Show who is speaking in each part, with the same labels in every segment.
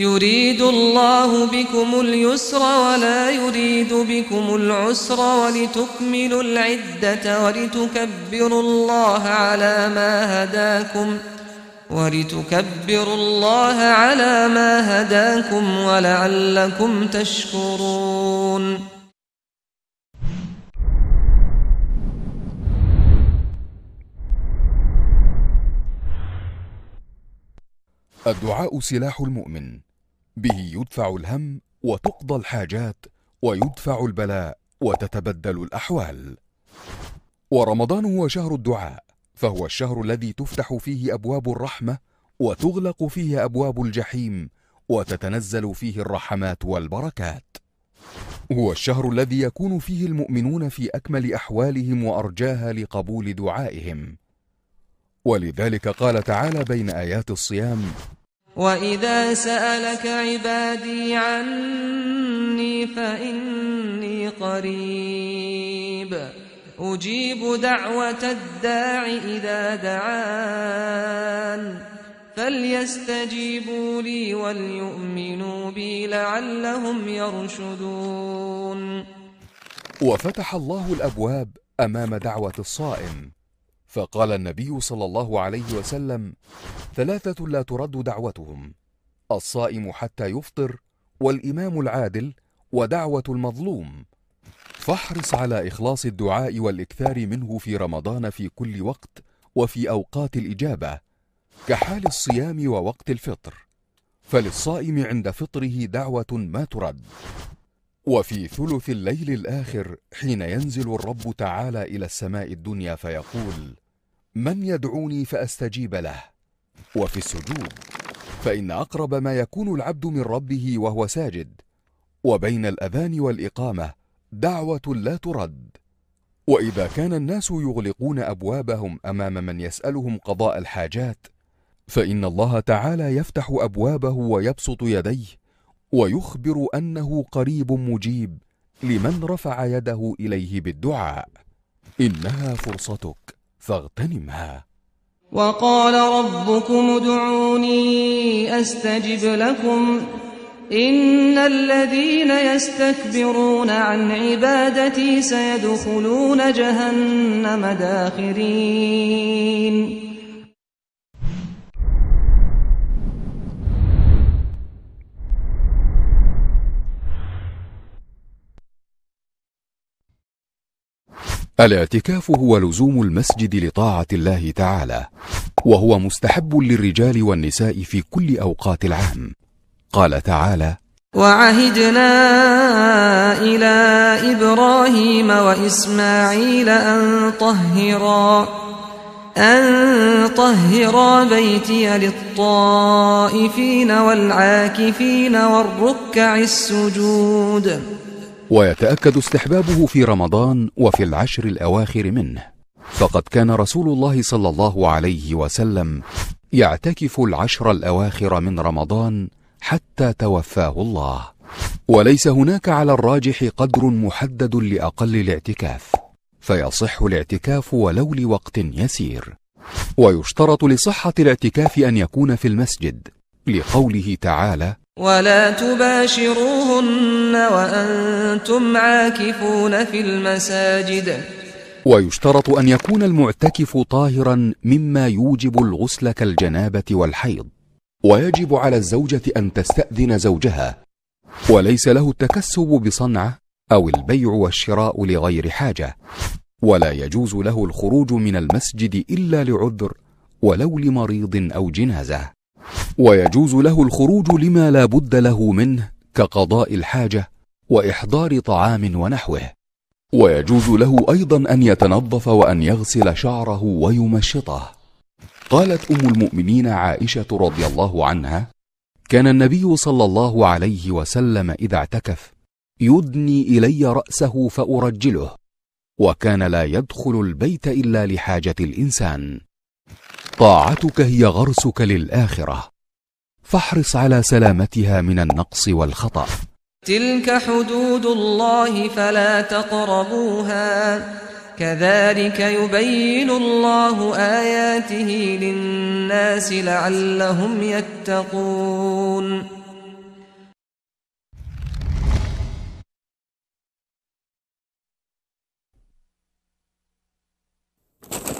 Speaker 1: يريد الله بكم اليسر ولا يريد بكم العسر ولتكملوا العدة ولتكبروا الله على ما هداكم ولتكبروا الله على ما هداكم ولعلكم تشكرون
Speaker 2: الدعاء سلاح المؤمن به يدفع الهم وتقضى الحاجات ويدفع البلاء وتتبدل الأحوال ورمضان هو شهر الدعاء فهو الشهر الذي تفتح فيه أبواب الرحمة وتغلق فيه أبواب الجحيم وتتنزل فيه الرحمات والبركات هو الشهر الذي يكون فيه المؤمنون في أكمل أحوالهم وأرجاها لقبول دعائهم ولذلك قال تعالى بين آيات الصيام
Speaker 1: وإذا سألك عبادي عني فإني قريب أجيب دعوة الداع إذا دعان فليستجيبوا لي وليؤمنوا بي لعلهم يرشدون
Speaker 2: وفتح الله الأبواب أمام دعوة الصائم فقال النبي صلى الله عليه وسلم ثلاثة لا ترد دعوتهم الصائم حتى يفطر والإمام العادل ودعوة المظلوم فاحرص على إخلاص الدعاء والإكثار منه في رمضان في كل وقت وفي أوقات الإجابة كحال الصيام ووقت الفطر فللصائم عند فطره دعوة ما ترد وفي ثلث الليل الآخر حين ينزل الرب تعالى إلى السماء الدنيا فيقول من يدعوني فأستجيب له وفي السجود فإن أقرب ما يكون العبد من ربه وهو ساجد وبين الأذان والإقامة دعوة لا ترد وإذا كان الناس يغلقون أبوابهم أمام من يسألهم قضاء الحاجات فإن الله تعالى يفتح أبوابه ويبسط يديه ويخبر أنه قريب مجيب لمن رفع يده إليه بالدعاء إنها فرصتك فاغتنمها
Speaker 1: وقال ربكم ادعوني أستجب لكم إن الذين يستكبرون عن عبادتي سيدخلون جهنم داخرين
Speaker 2: الاعتكاف هو لزوم المسجد لطاعة الله تعالى وهو مستحب للرجال والنساء في كل أوقات العام قال تعالى
Speaker 1: وعهدنا إلى إبراهيم وإسماعيل أن طهرا أن طهرا بيتي للطائفين والعاكفين والركع السجود
Speaker 2: ويتأكد استحبابه في رمضان وفي العشر الأواخر منه فقد كان رسول الله صلى الله عليه وسلم يعتكف العشر الأواخر من رمضان حتى توفاه الله وليس هناك على الراجح قدر محدد لأقل الاعتكاف فيصح الاعتكاف ولو لوقت يسير ويشترط لصحة الاعتكاف أن يكون في المسجد لقوله تعالى
Speaker 1: ولا تباشروهن وأنتم عاكفون في المساجد
Speaker 2: ويشترط أن يكون المعتكف طاهرا مما يوجب الغسل كالجنابة والحيض ويجب على الزوجة أن تستأذن زوجها وليس له التكسب بصنعة أو البيع والشراء لغير حاجة ولا يجوز له الخروج من المسجد إلا لعذر ولو لمريض أو جنازة ويجوز له الخروج لما لا بد له منه كقضاء الحاجة وإحضار طعام ونحوه ويجوز له أيضا أن يتنظف وأن يغسل شعره ويمشطه قالت أم المؤمنين عائشة رضي الله عنها كان النبي صلى الله عليه وسلم إذا اعتكف يدني إلي رأسه فأرجله وكان لا يدخل البيت إلا لحاجة الإنسان طاعتك هي غرسك للاخره فاحرص على سلامتها من النقص والخطا
Speaker 1: تلك حدود الله فلا تقربوها كذلك يبين الله آياته للناس لعلهم يتقون
Speaker 3: you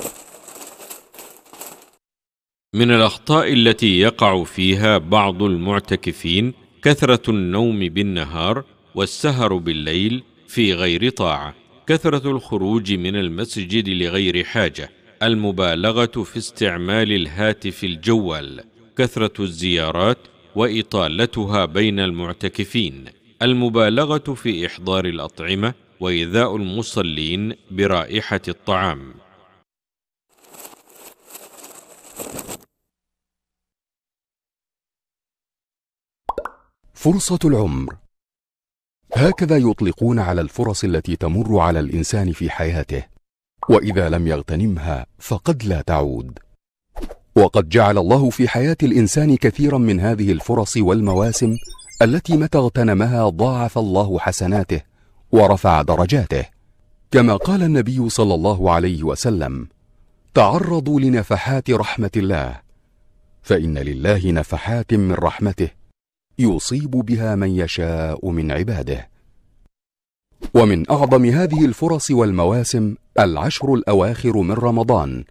Speaker 3: من الاخطاء التي يقع فيها بعض المعتكفين كثره النوم بالنهار والسهر بالليل في غير طاعه كثره الخروج من المسجد لغير حاجه المبالغه في استعمال الهاتف الجوال كثره الزيارات واطالتها بين المعتكفين المبالغه في احضار الاطعمه وايذاء المصلين برائحه الطعام
Speaker 2: فرصة العمر هكذا يطلقون على الفرص التي تمر على الإنسان في حياته وإذا لم يغتنمها فقد لا تعود وقد جعل الله في حياة الإنسان كثيرا من هذه الفرص والمواسم التي متى اغتنمها ضاعف الله حسناته ورفع درجاته كما قال النبي صلى الله عليه وسلم تعرضوا لنفحات رحمة الله فإن لله نفحات من رحمته يصيب بها من يشاء من عباده ومن اعظم هذه الفرص والمواسم العشر الاواخر من رمضان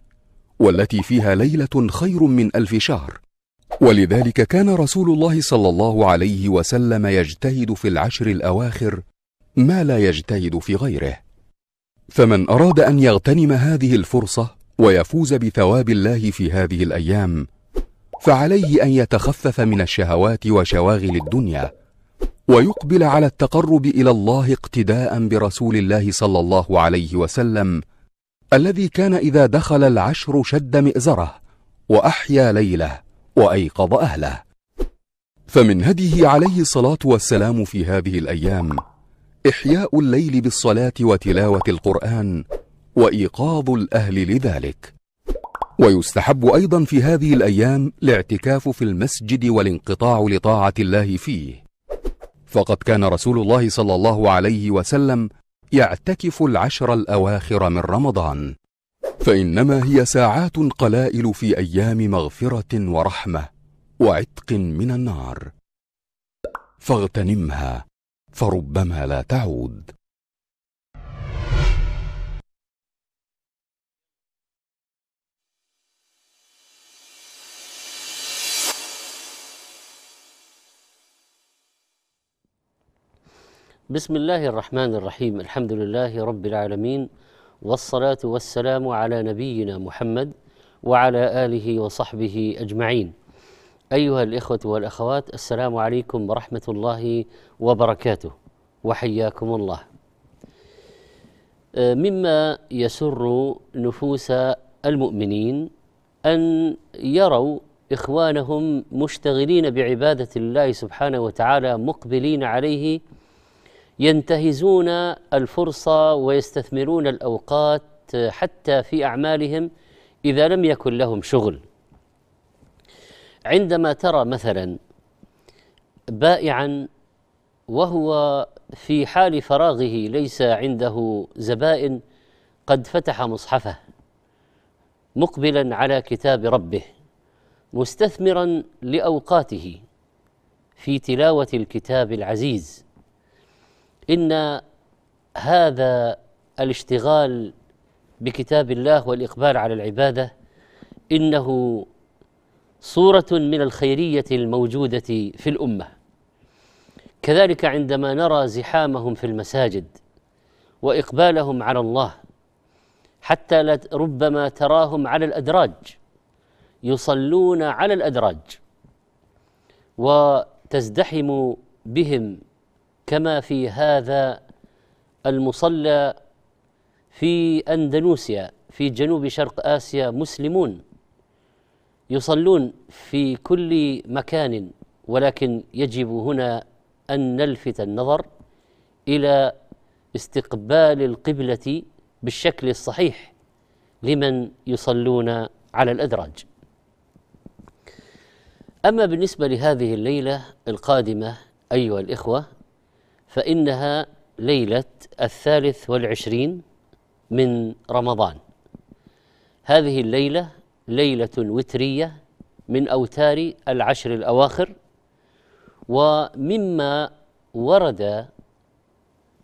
Speaker 2: والتي فيها ليله خير من الف شهر ولذلك كان رسول الله صلى الله عليه وسلم يجتهد في العشر الاواخر ما لا يجتهد في غيره فمن اراد ان يغتنم هذه الفرصه ويفوز بثواب الله في هذه الايام فعليه ان يتخفف من الشهوات وشواغل الدنيا ويقبل على التقرب الى الله اقتداء برسول الله صلى الله عليه وسلم الذي كان اذا دخل العشر شد مئزره واحيا ليله وايقظ اهله فمن هديه عليه الصلاه والسلام في هذه الايام احياء الليل بالصلاه وتلاوه القران وايقاظ الاهل لذلك ويستحب أيضا في هذه الأيام الاعتكاف في المسجد والانقطاع لطاعة الله فيه فقد كان رسول الله صلى الله عليه وسلم يعتكف العشر الأواخر من رمضان فإنما هي ساعات قلائل في أيام مغفرة ورحمة وعتق من النار فاغتنمها فربما لا تعود
Speaker 4: بسم الله الرحمن الرحيم الحمد لله رب العالمين والصلاه والسلام على نبينا محمد وعلى اله وصحبه اجمعين ايها الاخوه والاخوات السلام عليكم ورحمه الله وبركاته وحياكم الله مما يسر نفوس المؤمنين ان يروا اخوانهم مشتغلين بعباده الله سبحانه وتعالى مقبلين عليه ينتهزون الفرصه ويستثمرون الاوقات حتى في اعمالهم اذا لم يكن لهم شغل عندما ترى مثلا بائعا وهو في حال فراغه ليس عنده زبائن قد فتح مصحفه مقبلا على كتاب ربه مستثمرا لاوقاته في تلاوه الكتاب العزيز إن هذا الاشتغال بكتاب الله والإقبال على العبادة إنه صورة من الخيرية الموجودة في الأمة كذلك عندما نرى زحامهم في المساجد وإقبالهم على الله حتى ربما تراهم على الأدراج يصلون على الأدراج وتزدحم بهم كما في هذا المصلى في اندونيسيا في جنوب شرق اسيا مسلمون يصلون في كل مكان ولكن يجب هنا ان نلفت النظر الى استقبال القبله بالشكل الصحيح لمن يصلون على الادراج اما بالنسبه لهذه الليله القادمه ايها الاخوه فإنها ليلة الثالث والعشرين من رمضان هذه الليلة ليلة وترية من أوتار العشر الأواخر ومما ورد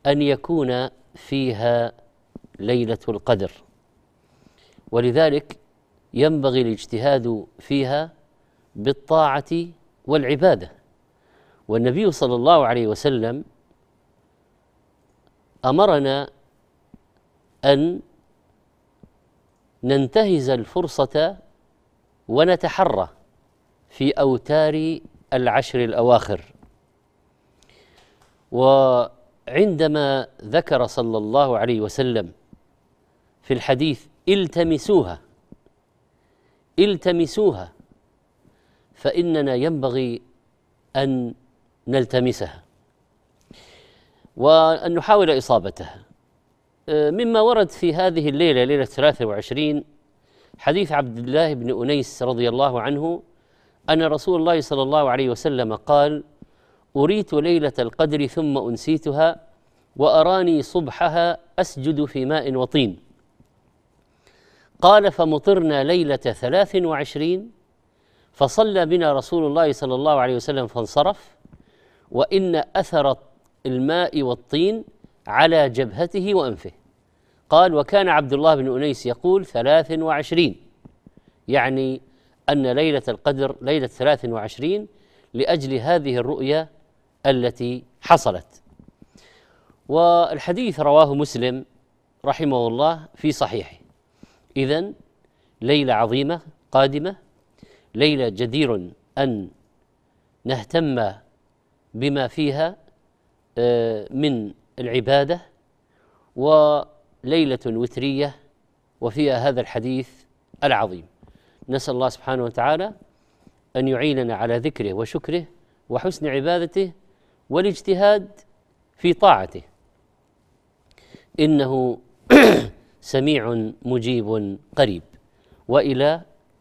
Speaker 4: أن يكون فيها ليلة القدر ولذلك ينبغي الاجتهاد فيها بالطاعة والعبادة والنبي صلى الله عليه وسلم امرنا ان ننتهز الفرصه ونتحرى في اوتار العشر الاواخر وعندما ذكر صلى الله عليه وسلم في الحديث التمسوها التمسوها فاننا ينبغي ان نلتمسها وأن نحاول إصابته آه، مما ورد في هذه الليلة ليلة 23 حديث عبد الله بن أنيس رضي الله عنه أن رسول الله صلى الله عليه وسلم قال أريت ليلة القدر ثم أنسيتها وأراني صبحها أسجد في ماء وطين قال فمطرنا ليلة ثلاث وعشرين فصلى بنا رسول الله صلى الله عليه وسلم فانصرف وإن أثر الماء والطين على جبهته وأنفه قال وكان عبد الله بن أنيس يقول ثلاث وعشرين يعني أن ليلة القدر ليلة ثلاث وعشرين لأجل هذه الرؤية التي حصلت والحديث رواه مسلم رحمه الله في صحيحه إذا ليلة عظيمة قادمة ليلة جدير أن نهتم بما فيها آه، من العبادة وليلة وترية وفيها هذا الحديث العظيم نسأل الله سبحانه وتعالى أن يعيننا على ذكره وشكره وحسن عبادته والاجتهاد في طاعته إنه سميع مجيب قريب والى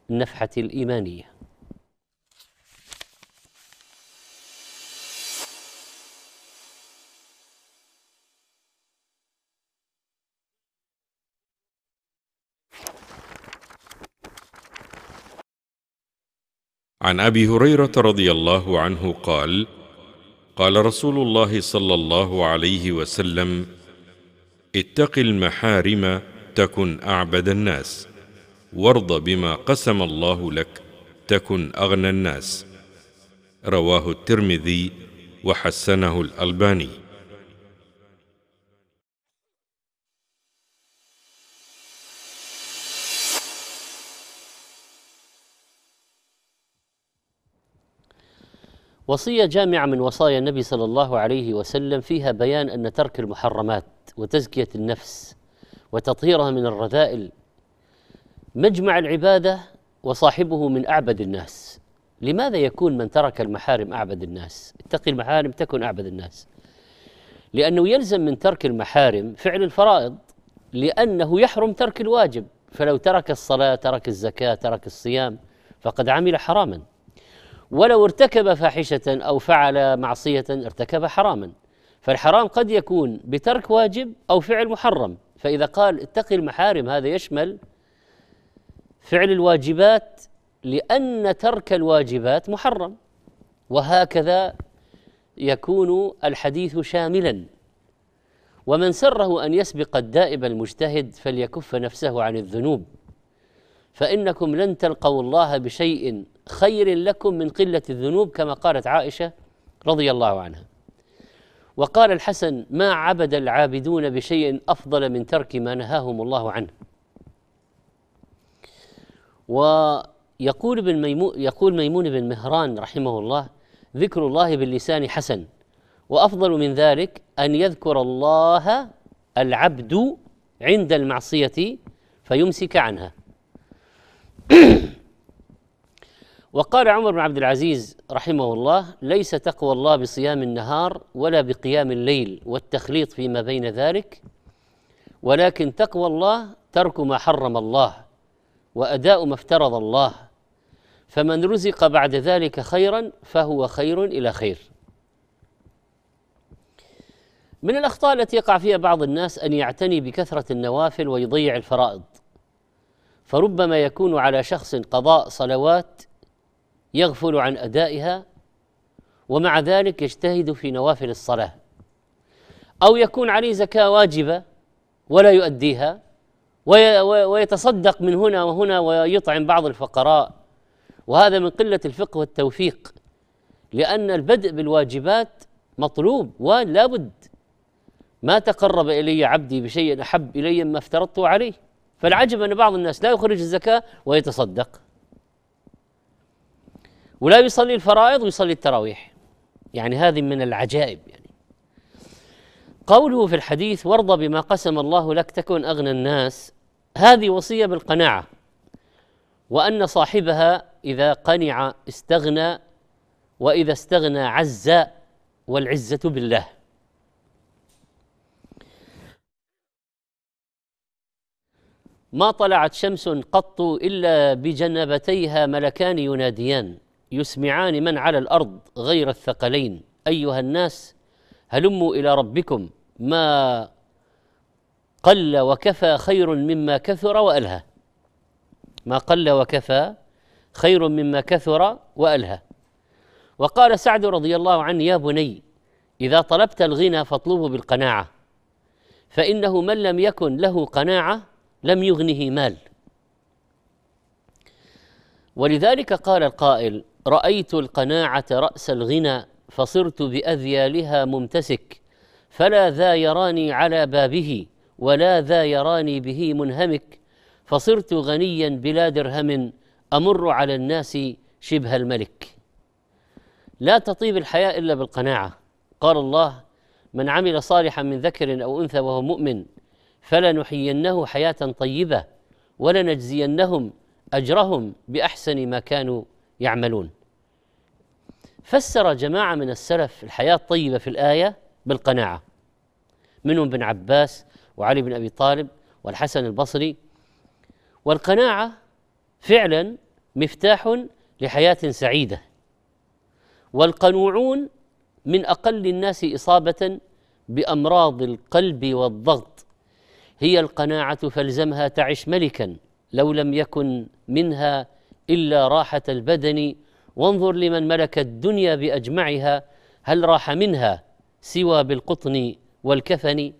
Speaker 4: النفحه الايمانيه
Speaker 3: عن ابي هريره رضي الله عنه قال قال رسول الله صلى الله عليه وسلم اتق المحارم تكن اعبد الناس وارض بما قسم الله لك تكن اغنى الناس رواه الترمذي وحسنه الالباني
Speaker 4: وصية جامعة من وصايا النبي صلى الله عليه وسلم فيها بيان أن ترك المحرمات وتزكية النفس وتطهيرها من الرذائل مجمع العبادة وصاحبه من أعبد الناس لماذا يكون من ترك المحارم أعبد الناس اتقي المحارم تكن أعبد الناس لأنه يلزم من ترك المحارم فعل الفرائض لأنه يحرم ترك الواجب فلو ترك الصلاة ترك الزكاة ترك الصيام فقد عمل حراما ولو ارتكب فاحشة أو فعل معصية ارتكب حراما فالحرام قد يكون بترك واجب أو فعل محرم فإذا قال اتقي المحارم هذا يشمل فعل الواجبات لأن ترك الواجبات محرم وهكذا يكون الحديث شاملا ومن سره أن يسبق الدائب المجتهد فليكف نفسه عن الذنوب فإنكم لن تلقوا الله بشيء خير لكم من قله الذنوب كما قالت عائشه رضي الله عنها وقال الحسن ما عبد العابدون بشيء افضل من ترك ما نهاهم الله عنه ويقول ابن ميمون يقول ميمون بن مهران رحمه الله ذكر الله باللسان حسن وافضل من ذلك ان يذكر الله العبد عند المعصيه فيمسك عنها وقال عمر بن عبد العزيز رحمه الله ليس تقوى الله بصيام النهار ولا بقيام الليل والتخليط فيما بين ذلك ولكن تقوى الله ترك ما حرم الله واداء ما افترض الله فمن رزق بعد ذلك خيرا فهو خير الى خير من الاخطاء التي يقع فيها بعض الناس ان يعتني بكثره النوافل ويضيع الفرائض فربما يكون على شخص قضاء صلوات يغفل عن ادائها ومع ذلك يجتهد في نوافل الصلاه او يكون عليه زكاه واجبه ولا يؤديها ويتصدق من هنا وهنا ويطعم بعض الفقراء وهذا من قله الفقه والتوفيق لان البدء بالواجبات مطلوب ولا بد ما تقرب الي عبدي بشيء احب الي ما افترضته عليه فالعجب ان بعض الناس لا يخرج الزكاه ويتصدق ولا يصلي الفرائض ويصلي التراويح يعني هذه من العجائب يعني قوله في الحديث وارضى بما قسم الله لك تكن اغنى الناس هذه وصيه بالقناعه وان صاحبها اذا قنع استغنى واذا استغنى عز والعزه بالله ما طلعت شمس قط الا بجنبتيها ملكان يناديان يسمعان من على الارض غير الثقلين ايها الناس هلموا الى ربكم ما قل وكفى خير مما كثر والهى ما قل وكفى خير مما كثر والهى وقال سعد رضي الله عنه يا بني اذا طلبت الغنى فاطلبه بالقناعه فانه من لم يكن له قناعه لم يغنه مال ولذلك قال القائل رايت القناعه راس الغنى فصرت باذيالها ممتسك فلا ذا يراني على بابه ولا ذا يراني به منهمك فصرت غنيا بلا درهم امر على الناس شبه الملك لا تطيب الحياه الا بالقناعه قال الله من عمل صالحا من ذكر او انثى وهو مؤمن فلنحيينه حياه طيبه ولنجزينهم اجرهم باحسن ما كانوا يعملون فسر جماعة من السلف الحياة الطيبة في الآية بالقناعة منهم ابن عباس وعلي بن أبي طالب والحسن البصري والقناعة فعلا مفتاح لحياة سعيدة والقنوعون من أقل الناس إصابة بأمراض القلب والضغط هي القناعة فالزمها تعش ملكا لو لم يكن منها إلا راحة البدن وانظر لمن ملك الدنيا باجمعها هل راح منها سوى بالقطن والكفن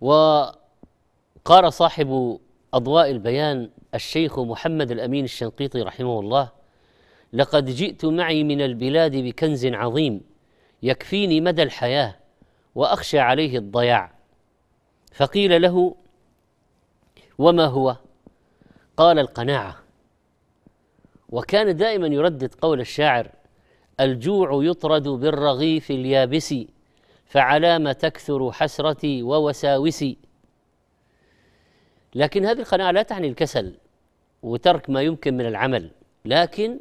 Speaker 4: وقال صاحب اضواء البيان الشيخ محمد الامين الشنقيطي رحمه الله لقد جئت معي من البلاد بكنز عظيم يكفيني مدى الحياه واخشى عليه الضياع فقيل له وما هو قال القناعه وكان دائما يردد قول الشاعر الجوع يطرد بالرغيف اليابس فعلام تكثر حسرتي ووساوسي لكن هذه القناعة لا تعني الكسل وترك ما يمكن من العمل لكن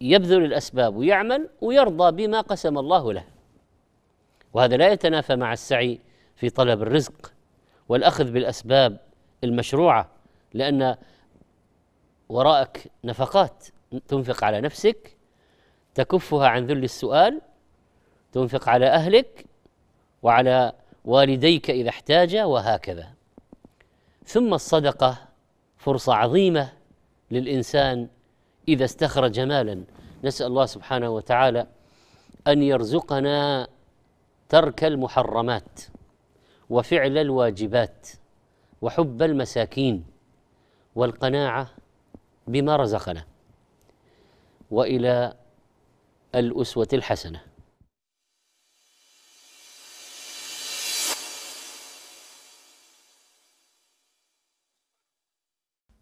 Speaker 4: يبذل الأسباب ويعمل ويرضى بما قسم الله له وهذا لا يتنافى مع السعي في طلب الرزق والأخذ بالأسباب المشروعة لأن وراءك نفقات تنفق على نفسك تكفها عن ذل السؤال تنفق على اهلك وعلى والديك اذا احتاج وهكذا ثم الصدقه فرصه عظيمه للانسان اذا استخرج مالا نسال الله سبحانه وتعالى ان يرزقنا ترك المحرمات وفعل الواجبات وحب المساكين والقناعه بما رزقنا والى الاسوه الحسنه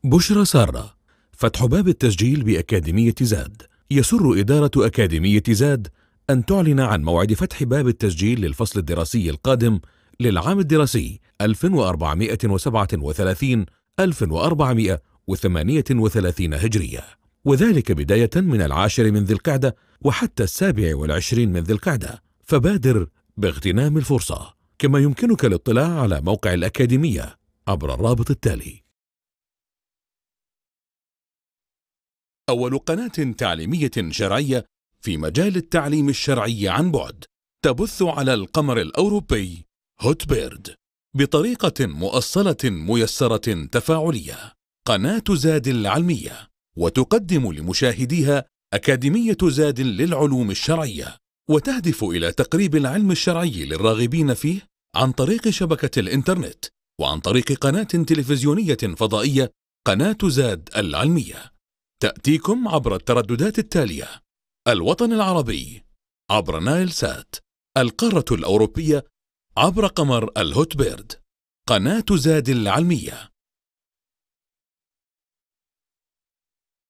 Speaker 3: بشرى سارة فتح باب التسجيل بأكاديمية زاد يسر إدارة أكاديمية زاد أن تعلن عن موعد فتح باب التسجيل للفصل الدراسي القادم للعام الدراسي 1437 1400 وثلاثين هجرية وذلك بداية من العاشر من ذي القعدة وحتى السابع والعشرين من ذي القعدة فبادر باغتنام الفرصة كما يمكنك الاطلاع على موقع الأكاديمية عبر الرابط التالي أول قناة تعليمية شرعية في مجال التعليم الشرعي عن بعد تبث على القمر الأوروبي هوت بيرد بطريقة مؤصلة ميسرة تفاعلية قناة زاد العلمية وتقدم لمشاهديها أكاديمية زاد للعلوم الشرعية وتهدف إلى تقريب العلم الشرعي للراغبين فيه عن طريق شبكة الإنترنت وعن طريق قناة تلفزيونية فضائية قناة زاد العلمية تأتيكم عبر الترددات التالية الوطن العربي عبر نايل سات القارة الأوروبية عبر قمر الهوت بيرد
Speaker 5: قناة زاد العلمية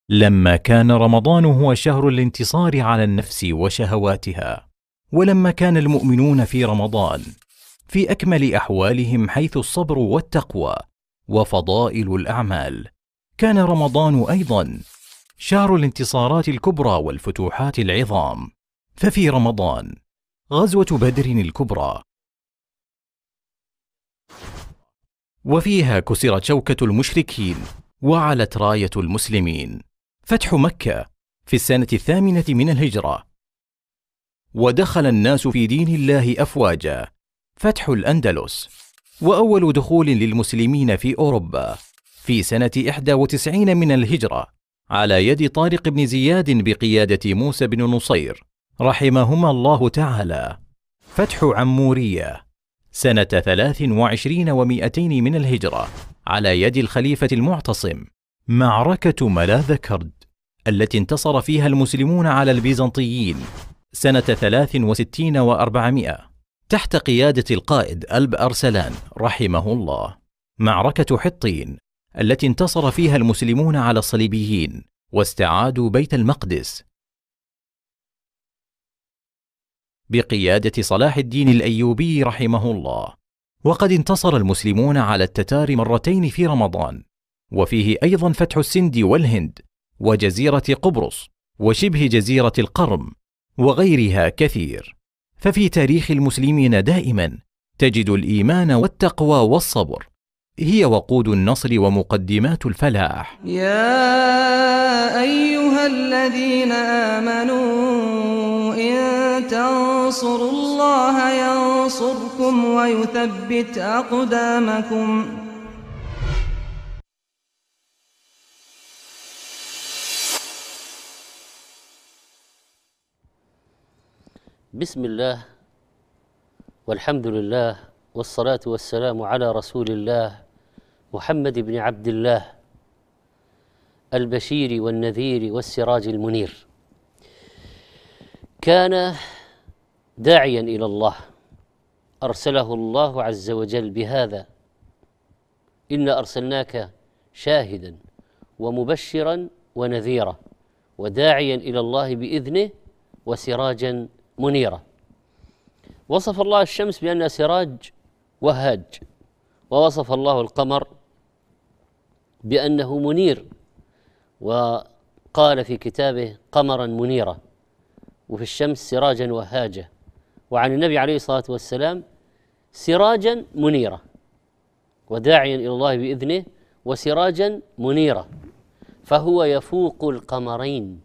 Speaker 5: لما كان رمضان هو شهر الانتصار على النفس وشهواتها ولما كان المؤمنون في رمضان في اكمل احوالهم حيث الصبر والتقوى وفضائل الاعمال كان رمضان ايضا شهر الانتصارات الكبرى والفتوحات العظام ففي رمضان غزوه بدر الكبرى وفيها كسرت شوكه المشركين وعلت رايه المسلمين فتح مكة في السنة الثامنة من الهجرة ودخل الناس في دين الله أفواجا فتح الأندلس وأول دخول للمسلمين في أوروبا في سنة 91 من الهجرة على يد طارق بن زياد بقيادة موسى بن نصير رحمهما الله تعالى فتح عمورية سنة 23 و200 من الهجرة على يد الخليفة المعتصم معركة ملاذ كرد التي انتصر فيها المسلمون على البيزنطيين سنة 63 و400 تحت قيادة القائد ألب أرسلان رحمه الله معركة حطين التي انتصر فيها المسلمون على الصليبيين واستعادوا بيت المقدس بقيادة صلاح الدين الأيوبي رحمه الله وقد انتصر المسلمون على التتار مرتين في رمضان وفيه أيضا فتح السند والهند وجزيرة قبرص وشبه جزيرة القرم وغيرها كثير ففي تاريخ المسلمين دائما تجد الايمان والتقوى والصبر هي وقود النصر ومقدمات الفلاح
Speaker 1: يا ايها الذين امنوا ان تنصروا الله ينصركم ويثبت اقدامكم
Speaker 4: بسم الله والحمد لله والصلاة والسلام على رسول الله محمد بن عبد الله البشير والنذير والسراج المنير كان داعيا إلى الله أرسله الله عز وجل بهذا إنا أرسلناك شاهدا ومبشرا ونذيرا وداعيا إلى الله بإذنه وسراجا منيرة وصف الله الشمس بأنها سراج وهاج ووصف الله القمر بأنه منير وقال في كتابه قمرا منيرا وفي الشمس سراجا وهاجة وعن النبي عليه الصلاة والسلام سراجا منيرا وداعيا إلى الله بإذنه وسراجا منيرا فهو يفوق القمرين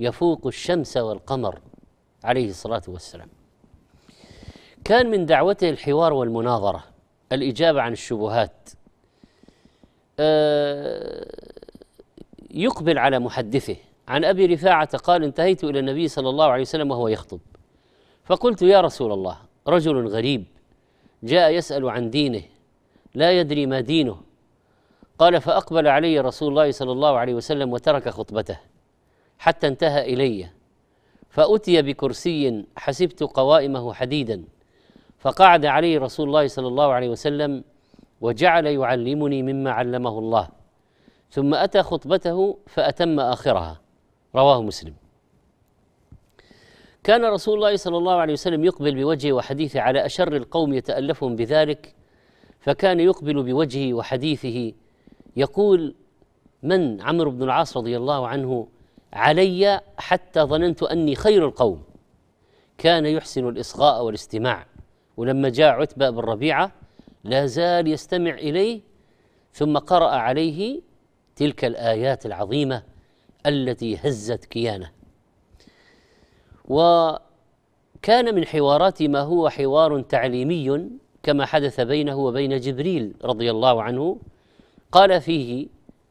Speaker 4: يفوق الشمس والقمر عليه الصلاة والسلام كان من دعوته الحوار والمناظرة الإجابة عن الشبهات آه، يقبل على محدثه عن أبي رفاعة قال انتهيت إلى النبي صلى الله عليه وسلم وهو يخطب فقلت يا رسول الله رجل غريب جاء يسأل عن دينه لا يدري ما دينه قال فأقبل علي رسول الله صلى الله عليه وسلم وترك خطبته حتى انتهى إلي فأتي بكرسي حسبت قوائمه حديدا فقعد عليه رسول الله صلى الله عليه وسلم وجعل يعلمني مما علمه الله ثم أتى خطبته فأتم آخرها رواه مسلم كان رسول الله صلى الله عليه وسلم يقبل بوجهه وحديثه على أشر القوم يتألفهم بذلك فكان يقبل بوجهه وحديثه يقول من عمرو بن العاص رضي الله عنه علي حتى ظننت اني خير القوم كان يحسن الاصغاء والاستماع ولما جاء عتبه بن ربيعه لا زال يستمع اليه ثم قرا عليه تلك الايات العظيمه التي هزت كيانه وكان من حوارات ما هو حوار تعليمي كما حدث بينه وبين جبريل رضي الله عنه قال فيه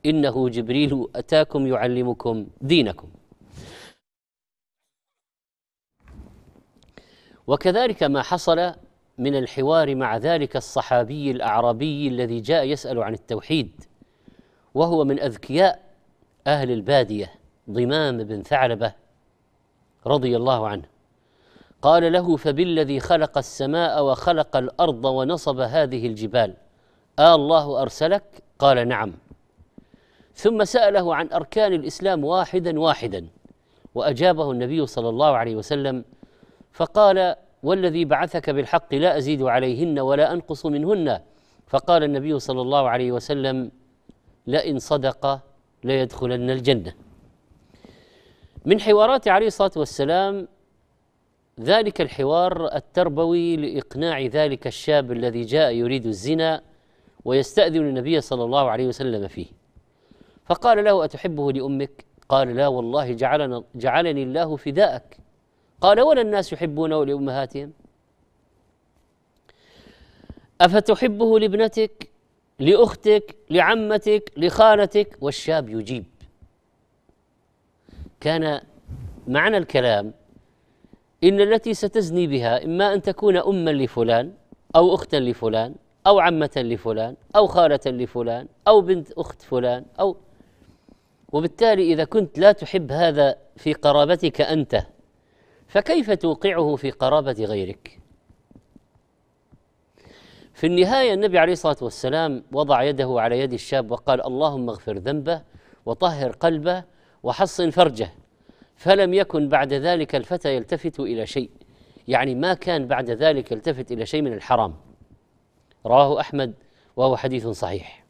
Speaker 4: إنه جبريل أتاكم يعلمكم دينكم وكذلك ما حصل من الحوار مع ذلك الصحابي الأعرابي الذي جاء يسأل عن التوحيد وهو من أذكياء أهل البادية ضمام بن ثعلبة رضي الله عنه قال له فبالذي خلق السماء وخلق الأرض ونصب هذه الجبال آه الله أرسلك قال نعم ثم سأله عن أركان الإسلام واحدا واحدا وأجابه النبي صلى الله عليه وسلم فقال والذي بعثك بالحق لا أزيد عليهن ولا أنقص منهن فقال النبي صلى الله عليه وسلم لئن صدق ليدخلن الجنة من حوارات عليه الصلاة والسلام ذلك الحوار التربوي لإقناع ذلك الشاب الذي جاء يريد الزنا ويستأذن النبي صلى الله عليه وسلم فيه فقال له أتحبه لأمك قال لا والله جعلنا جعلني الله فداءك قال ولا الناس يحبونه لأمهاتهم أفتحبه لابنتك لأختك لعمتك لخالتك والشاب يجيب كان معنى الكلام إن التي ستزني بها إما أن تكون أما لفلان أو أختا لفلان أو عمة لفلان أو خالة لفلان أو بنت أخت فلان أو وبالتالي اذا كنت لا تحب هذا في قرابتك انت فكيف توقعه في قرابه غيرك في النهايه النبي عليه الصلاه والسلام وضع يده على يد الشاب وقال اللهم اغفر ذنبه وطهر قلبه وحصن فرجه فلم يكن بعد ذلك الفتى يلتفت الى شيء يعني ما كان بعد ذلك يلتفت الى شيء من الحرام رواه احمد وهو حديث صحيح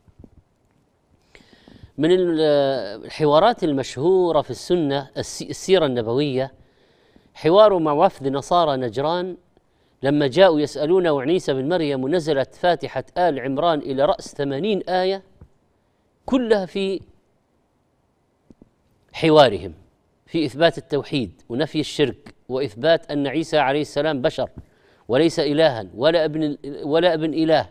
Speaker 4: من الحوارات المشهورة في السنة السيرة النبوية حوار مع وفد نصارى نجران لما جاءوا يسألونه عن عيسى بن مريم ونزلت فاتحة آل عمران إلى رأس ثمانين آية كلها في حوارهم في إثبات التوحيد ونفي الشرك وإثبات أن عيسى عليه السلام بشر وليس إلها ولا ابن ولا ابن إله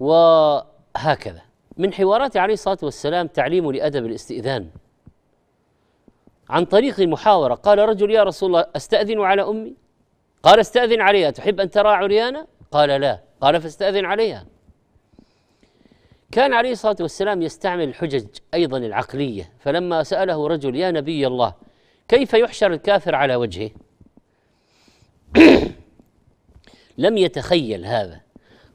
Speaker 4: وهكذا من حوارات عليه الصلاة والسلام تعليمه لأدب الاستئذان عن طريق محاورة قال رجل يا رسول الله أستأذن على أمي قال استأذن عليها تحب أن ترى عريانا قال لا قال فاستأذن عليها كان عليه الصلاة والسلام يستعمل الحجج أيضا العقلية فلما سأله رجل يا نبي الله كيف يحشر الكافر على وجهه لم يتخيل هذا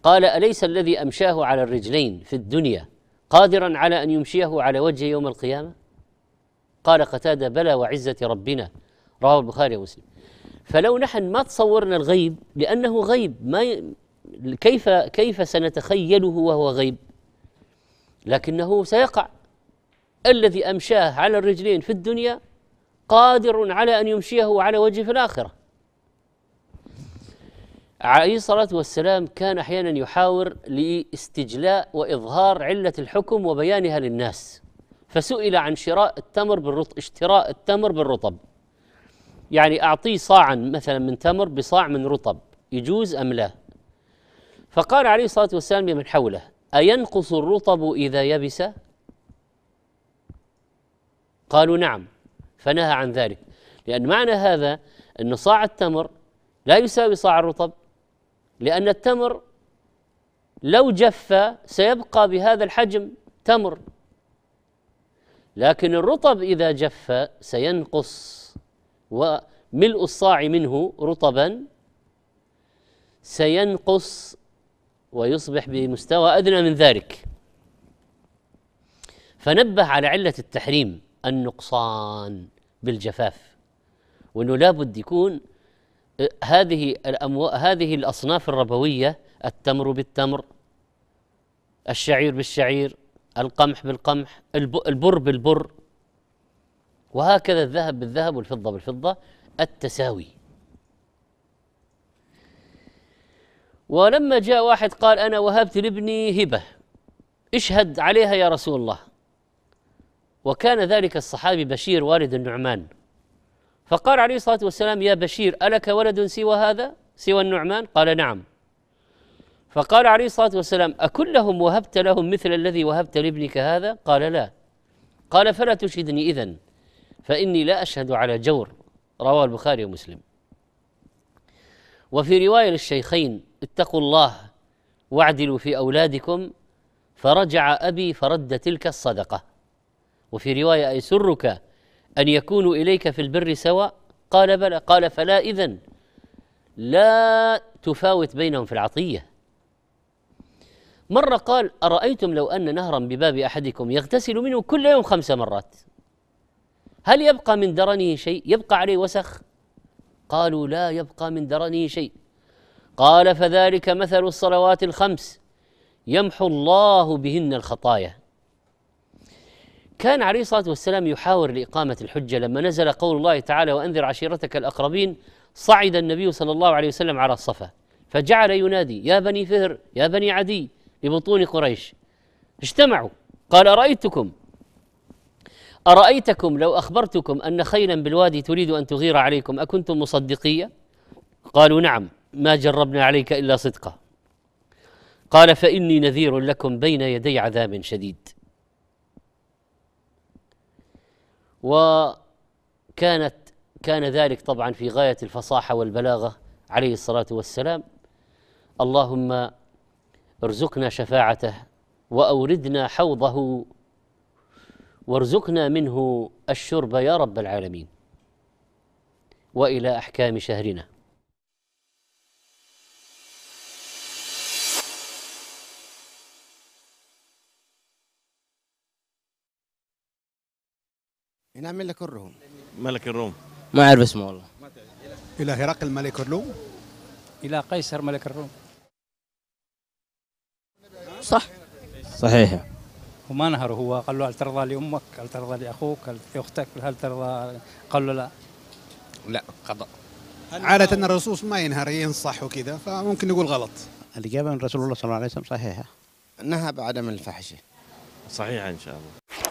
Speaker 4: قال أليس الذي أمشاه على الرجلين في الدنيا قادرا على ان يمشيه على وجهه يوم القيامه قال قتاده بلى وعزه ربنا رواه البخاري ومسلم فلو نحن ما تصورنا الغيب لانه غيب ما ي... كيف كيف سنتخيله وهو غيب لكنه سيقع الذي امشاه على الرجلين في الدنيا قادر على ان يمشيه على وجهه في الاخره عليه الصلاة والسلام كان أحيانا يحاور لاستجلاء وإظهار علة الحكم وبيانها للناس فسئل عن شراء التمر بالرطب اشتراء التمر بالرطب يعني أعطيه صاعا مثلا من تمر بصاع من رطب يجوز أم لا فقال عليه الصلاة والسلام لمن حوله أينقص الرطب إذا يبس قالوا نعم فنهى عن ذلك لأن معنى هذا أن صاع التمر لا يساوي صاع الرطب لأن التمر لو جف سيبقى بهذا الحجم تمر لكن الرطب إذا جف سينقص وملء الصاع منه رطبا سينقص ويصبح بمستوى أدنى من ذلك فنبه على علة التحريم النقصان بالجفاف وأنه لابد يكون هذه الأمو... هذه الأصناف الربوية التمر بالتمر الشعير بالشعير القمح بالقمح البر بالبر وهكذا الذهب بالذهب والفضة بالفضة التساوي ولما جاء واحد قال أنا وهبت لابني هبة اشهد عليها يا رسول الله وكان ذلك الصحابي بشير والد النعمان فقال عليه الصلاة والسلام يا بشير ألك ولد سوى هذا سوى النعمان قال نعم فقال عليه الصلاة والسلام أكلهم وهبت لهم مثل الذي وهبت لابنك هذا قال لا قال فلا تشهدني إذن فإني لا أشهد على جور رواه البخاري ومسلم وفي رواية للشيخين اتقوا الله واعدلوا في أولادكم فرجع أبي فرد تلك الصدقة وفي رواية أيسرك أن يكونوا إليك في البر سواء قال بلى قال فلا إذن لا تفاوت بينهم في العطية مرة قال أرأيتم لو أن نهرا بباب أحدكم يغتسل منه كل يوم خمس مرات هل يبقى من درنه شيء يبقى عليه وسخ قالوا لا يبقى من درنه شيء قال فذلك مثل الصلوات الخمس يمحو الله بهن الخطايا كان عليه الصلاه والسلام يحاور لاقامه الحجه لما نزل قول الله تعالى وانذر عشيرتك الاقربين صعد النبي صلى الله عليه وسلم على الصفا فجعل ينادي يا بني فهر يا بني عدي لبطون قريش اجتمعوا قال ارايتكم ارايتكم لو اخبرتكم ان خيلا بالوادي تريد ان تغير عليكم اكنتم مصدقيه قالوا نعم ما جربنا عليك الا صدقا قال فاني نذير لكم بين يدي عذاب شديد وكانت كان ذلك طبعا في غايه الفصاحه والبلاغه عليه الصلاه والسلام اللهم ارزقنا شفاعته واوردنا حوضه وارزقنا منه الشرب يا رب العالمين والى احكام شهرنا
Speaker 5: هنا ملك الروم ملك الروم
Speaker 4: ما اعرف اسمه والله
Speaker 2: الى هرقل ملك الروم
Speaker 5: الى قيصر ملك الروم
Speaker 6: صح صحيح
Speaker 2: وما نهر هو قال له هل ترضى لامك هل
Speaker 6: ترضى لاخوك هل لاختك هل ترضى قال له لا لا قضاء عادة
Speaker 4: الرسول ما ينهر ينصح وكذا فممكن يقول غلط الإجابة من رسول الله صلى الله عليه وسلم
Speaker 7: صحيحة نهى بعدم الفحشة
Speaker 6: صحيحة إن شاء الله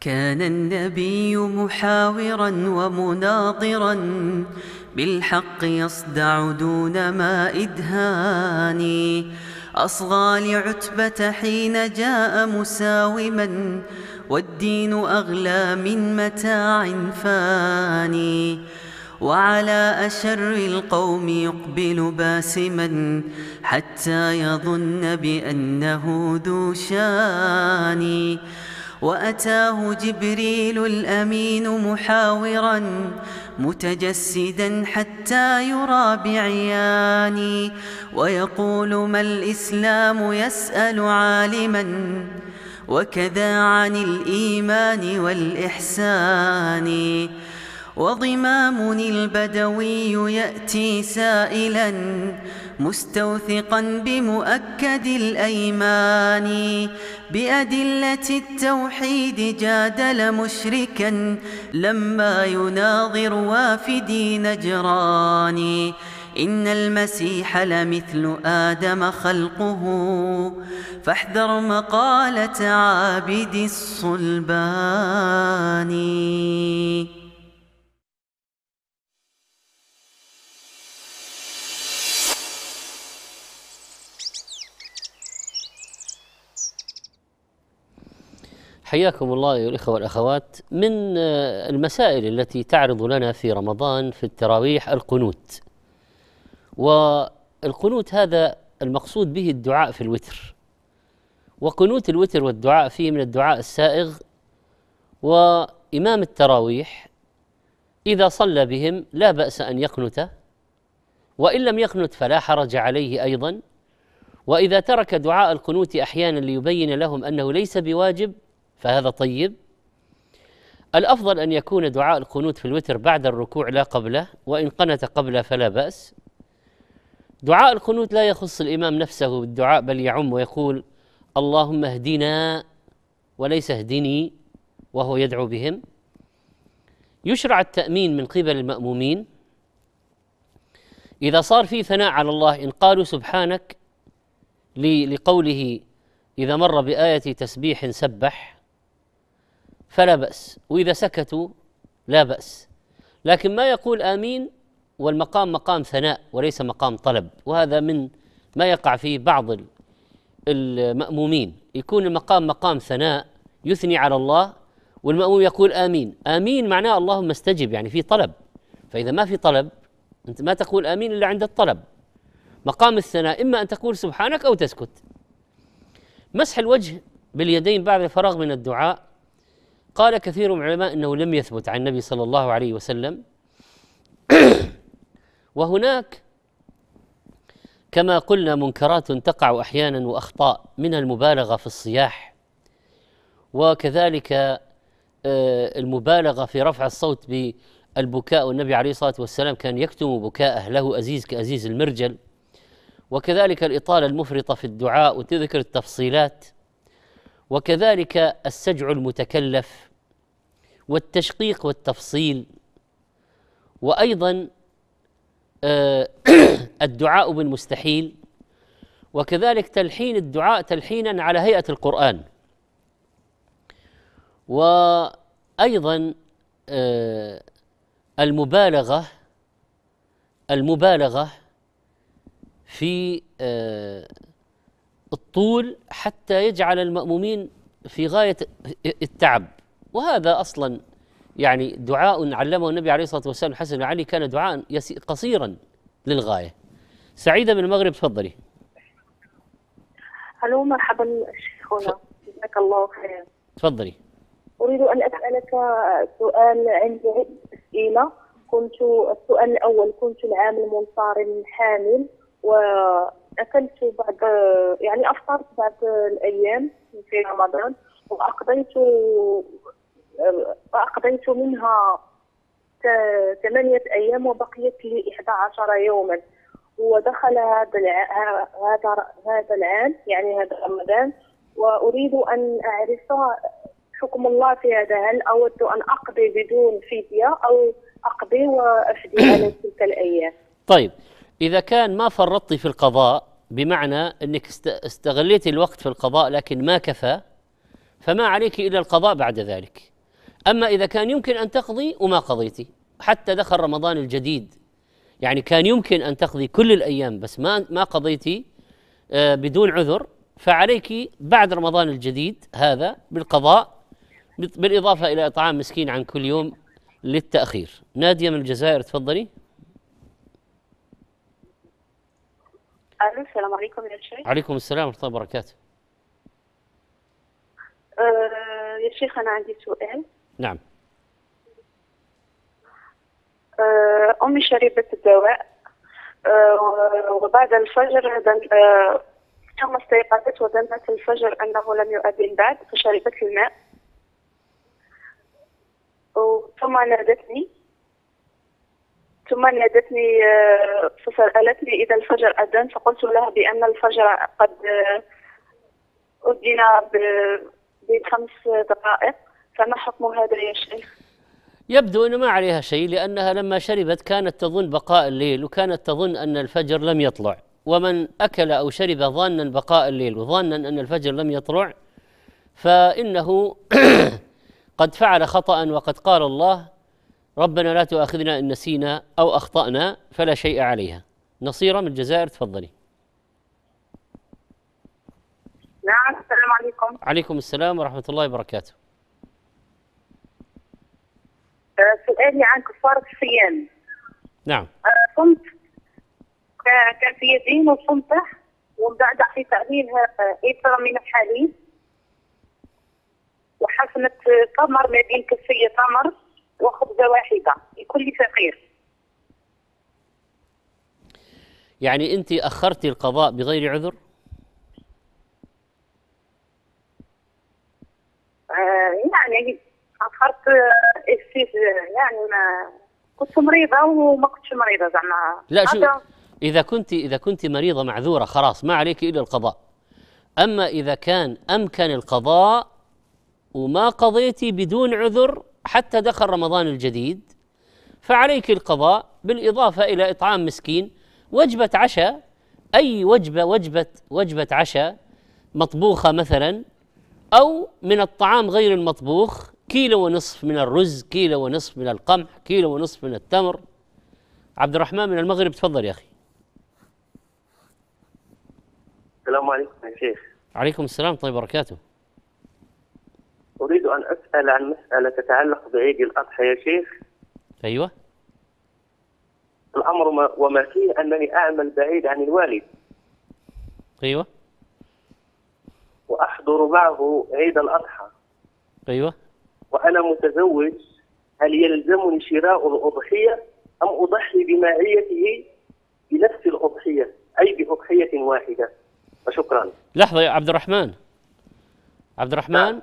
Speaker 7: كان النبي محاورا ومناظرا بالحق يصدع دون ما إدهاني أصغى لعتبة حين جاء مساوما والدين أغلى من متاع فاني وعلى أشر القوم يقبل باسما حتى يظن بأنه ذو شاني وأتاه جبريل الأمين محاورا متجسدا حتى يرى بعياني ويقول ما الإسلام يسأل عالما وكذا عن الإيمان والإحسان وضمام البدوي يأتي سائلا مستوثقا بمؤكد الأيمان بأدلة التوحيد جادل مشركا لما يناظر وافدي نجران إن المسيح لمثل آدم خلقه فاحذر مقالة عابد الصلبان
Speaker 4: حياكم الله أيها الإخوة والأخوات من آه، المسائل التي تعرض لنا في رمضان في التراويح القنوت والقنوت هذا المقصود به الدعاء في الوتر وقنوت الوتر والدعاء فيه من الدعاء السائغ وإمام التراويح إذا صلى بهم لا بأس أن يقنت وإن لم يقنت فلا حرج عليه أيضا وإذا ترك دعاء القنوت أحيانا ليبين لهم أنه ليس بواجب فهذا طيب الأفضل أن يكون دعاء القنوت في الوتر بعد الركوع لا قبله وإن قنت قبله فلا بأس دعاء القنوت لا يخص الإمام نفسه بالدعاء بل يعم ويقول اللهم اهدنا وليس اهدني وهو يدعو بهم يشرع التأمين من قبل المأمومين إذا صار في ثناء على الله إن قالوا سبحانك لقوله إذا مر بآية تسبيح سبح فلا بأس وإذا سكتوا لا بأس لكن ما يقول آمين والمقام مقام ثناء وليس مقام طلب وهذا من ما يقع في بعض المأمومين يكون المقام مقام ثناء يثني على الله والمأموم يقول آمين آمين معناه اللهم استجب يعني في طلب فإذا ما في طلب أنت ما تقول آمين إلا عند الطلب مقام الثناء إما أن تقول سبحانك أو تسكت مسح الوجه باليدين بعد الفراغ من الدعاء قال كثير من العلماء انه لم يثبت عن النبي صلى الله عليه وسلم وهناك كما قلنا منكرات تقع احيانا واخطاء منها المبالغه في الصياح وكذلك آه، المبالغه في رفع الصوت بالبكاء والنبي عليه الصلاه والسلام كان يكتم بكاءه له ازيز كازيز المرجل وكذلك الاطاله المفرطه في الدعاء وتذكر التفصيلات وكذلك السجع المتكلف والتشقيق والتفصيل وايضا آه، الدعاء بالمستحيل وكذلك تلحين الدعاء تلحينا على هيئه القران وايضا آه، المبالغه المبالغه في آه، الطول حتى يجعل المأمومين في غاية التعب وهذا أصلا يعني دعاء علمه النبي عليه الصلاة والسلام حسن بن علي كان دعاء قصيرا للغاية سعيدة من المغرب تفضلي
Speaker 8: الو مرحبا شيخنا جزاك الله خير تفضلي اريد ان اسالك سؤال عندي عده اسئله كنت السؤال الاول كنت العام المنصارم حامل و أكلت بعد يعني أفطرت بعض الأيام في رمضان وأقضيت وأقضيت منها ثمانية أيام وبقيت لي 11 يوما ودخل هذا هذا هذا العام يعني هذا رمضان وأريد أن أعرف حكم الله في هذا هل أود أن أقضي بدون فدية أو أقضي وأفدي على تلك الأيام
Speaker 4: طيب إذا كان ما فرطت في القضاء بمعنى أنك استغليت الوقت في القضاء لكن ما كفى فما عليك إلا القضاء بعد ذلك أما إذا كان يمكن أن تقضي وما قضيتي حتى دخل رمضان الجديد يعني كان يمكن أن تقضي كل الأيام بس ما ما قضيتي آه، بدون عذر فعليك بعد رمضان الجديد هذا بالقضاء بالإضافة إلى إطعام مسكين عن كل يوم للتأخير نادية من الجزائر تفضلي
Speaker 8: الو السلام عليكم يا شيخ عليكم
Speaker 4: السلام ورحمه الله وبركاته
Speaker 8: أه، يا شيخ انا عندي سؤال نعم أه، امي شربت الدواء أه، وبعد الفجر ثم استيقظت وظنت الفجر انه لم يؤذن بعد فشربت الماء ثم نادتني ثم نادتني آه، فسألتني إذا الفجر أذن فقلت لها بأن الفجر قد آه، أذن بخمس دقائق فما حكم هذا يا شيخ؟
Speaker 4: يبدو أنه ما عليها شيء لأنها لما شربت كانت تظن بقاء الليل وكانت تظن أن الفجر لم يطلع ومن أكل أو شرب ظانا بقاء الليل وظانا أن الفجر لم يطلع فإنه قد فعل خطأ وقد قال الله ربنا لا تؤاخذنا إن نسينا أو أخطأنا فلا شيء عليها نصيرة من الجزائر تفضلي
Speaker 8: نعم السلام عليكم
Speaker 4: عليكم السلام ورحمة الله وبركاته
Speaker 8: آه، سؤالي عن كفارة الصيام نعم آه، صمت كان في يدين وصمته ومن بعد في تعليمها آه، إثر من الحليب وحسنت تمر ما بين كفية تمر وخبزة واحدة لكل فقير
Speaker 4: يعني أنت أخرتي القضاء بغير عذر؟
Speaker 8: آه، يعني أخرت آه، آه، يعني ما كنت مريضة وما كنتش مريضة زعما لا شوف
Speaker 4: إذا كنت إذا كنت مريضة معذورة خلاص ما عليك إلا القضاء أما إذا كان أمكن القضاء وما قضيتي بدون عذر حتى دخل رمضان الجديد فعليك القضاء بالإضافة إلى إطعام مسكين وجبة عشاء أي وجبة وجبة وجبة عشاء مطبوخة مثلا أو من الطعام غير المطبوخ كيلو ونصف من الرز كيلو ونصف من القمح كيلو ونصف من التمر عبد الرحمن من المغرب تفضل يا أخي
Speaker 6: السلام عليكم يا شيخ
Speaker 4: عليكم السلام طيب وبركاته
Speaker 6: أريد أن أسأل عن مسألة تتعلق بعيد الأضحى يا شيخ أيوة الأمر وما فيه أنني أعمل بعيد عن الوالد أيوة وأحضر معه عيد الأضحى أيوة وأنا متزوج هل يلزمني شراء الأضحية أم أضحي بماعيته بنفس الأضحية أي بأضحية واحدة
Speaker 4: وشكرا لحظة يا عبد الرحمن عبد الرحمن نعم.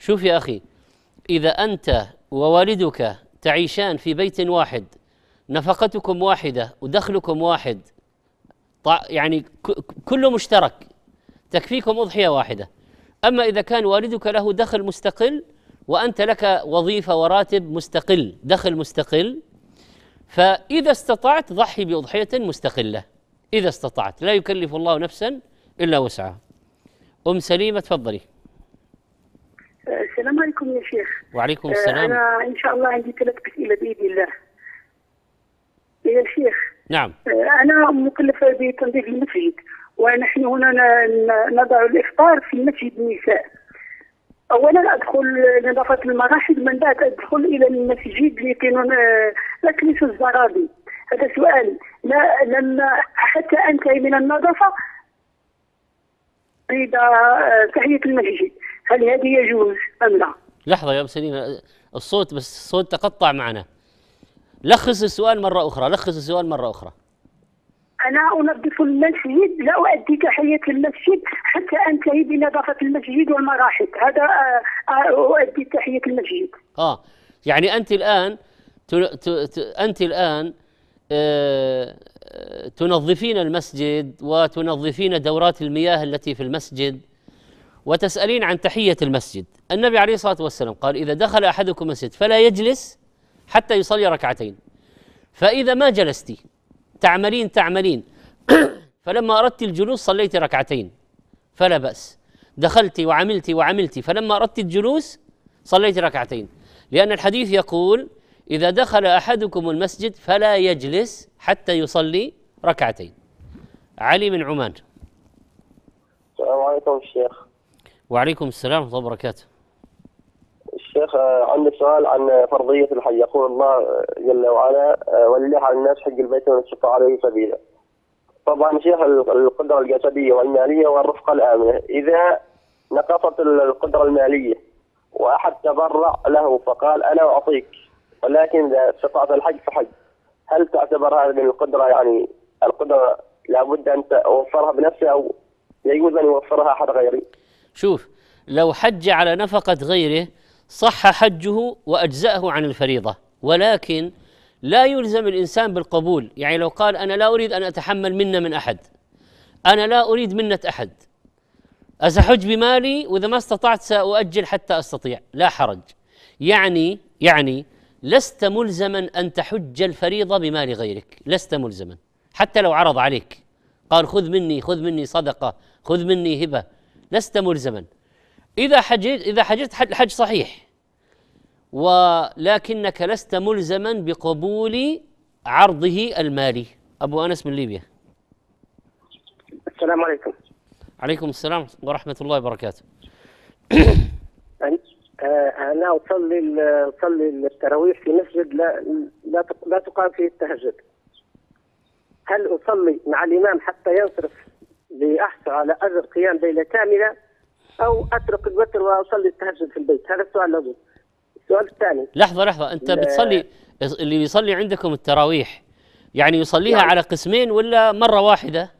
Speaker 4: شوف يا أخي إذا أنت ووالدك تعيشان في بيت واحد نفقتكم واحدة ودخلكم واحد يعني كله مشترك تكفيكم أضحية واحدة أما إذا كان والدك له دخل مستقل وأنت لك وظيفة وراتب مستقل دخل مستقل فإذا استطعت ضحي بأضحية مستقلة إذا استطعت لا يكلف الله نفسا إلا وسعها أم سليمة تفضلي
Speaker 6: السلام
Speaker 8: عليكم يا شيخ
Speaker 4: وعليكم آه، السلام انا
Speaker 8: ان شاء الله عندي ثلاث اسئله باذن الله يا شيخ نعم آه، انا مكلفه بتنظيف المسجد ونحن هنا نضع الافطار في مسجد النساء اولا ادخل نظافه المراحل من بعد ادخل الى المسجد لكن آه، أكنس الزرابي هذا سؤال لا لما حتى انتهي من النظافه عند تحيه المسجد هل هذا يجوز أم
Speaker 4: لا؟ لحظة يا أم سليمة الصوت بس الصوت تقطع معنا لخص السؤال مرة أخرى لخص السؤال مرة أخرى
Speaker 8: أنا أنظف المسجد لا أؤدي تحية المسجد حتى أنتهي بنظافة المسجد والمراحل هذا آه، آه، أؤدي تحية المسجد
Speaker 4: آه يعني أنت الآن أنت الآن آه، تنظفين المسجد وتنظفين دورات المياه التي في المسجد وتسألين عن تحية المسجد النبي عليه الصلاة والسلام قال إذا دخل أحدكم مسجد فلا يجلس حتى يصلي ركعتين فإذا ما جلست تعملين تعملين فلما أردت الجلوس صليت ركعتين فلا بأس دخلت وعملت وعملت فلما أردت الجلوس صليت ركعتين لأن الحديث يقول إذا دخل أحدكم المسجد فلا يجلس حتى يصلي ركعتين علي من عمان
Speaker 6: السلام عليكم الشيخ
Speaker 4: وعليكم السلام ورحمة الله وبركاته
Speaker 6: الشيخ عندي سؤال عن فرضية الحج يقول الله جل وعلا ولح على الناس حج البيت من استطاع عليه سبيلا طبعا شيخ القدرة الجسدية والمالية والرفقة الآمنة إذا نقصت القدرة المالية وأحد تبرع له فقال أنا أعطيك ولكن إذا استطعت الحج فحج هل تعتبر هذا من القدرة يعني القدرة لابد أن توفرها بنفسي أو يجوز أن يوفرها أحد غيري؟
Speaker 4: شوف لو حج على نفقة غيره صح حجه وأجزأه عن الفريضة ولكن لا يلزم الإنسان بالقبول يعني لو قال أنا لا أريد أن أتحمل منة من أحد أنا لا أريد منة أحد أسحج بمالي وإذا ما استطعت سأؤجل حتى أستطيع لا حرج يعني يعني لست ملزما أن تحج الفريضة بمال غيرك لست ملزما حتى لو عرض عليك قال خذ مني خذ مني صدقة خذ مني هبة لست ملزما إذا حجيت إذا حجيت الحج صحيح ولكنك لست ملزما بقبول عرضه المالي أبو أنس من ليبيا السلام عليكم عليكم السلام ورحمة الله وبركاته
Speaker 6: آه، أنا أصلي أصلي التراويح في مسجد لا لا تقام فيه التهجد هل أصلي مع الإمام حتى ينصرف لاحصل على اجر قيام ليله كامله او اترك الوتر واصلي التهجد في البيت هذا
Speaker 4: السؤال الاول السؤال الثاني لحظه لحظه انت بتصلي اللي بيصلي عندكم التراويح يعني يصليها يعني على قسمين ولا مره واحده؟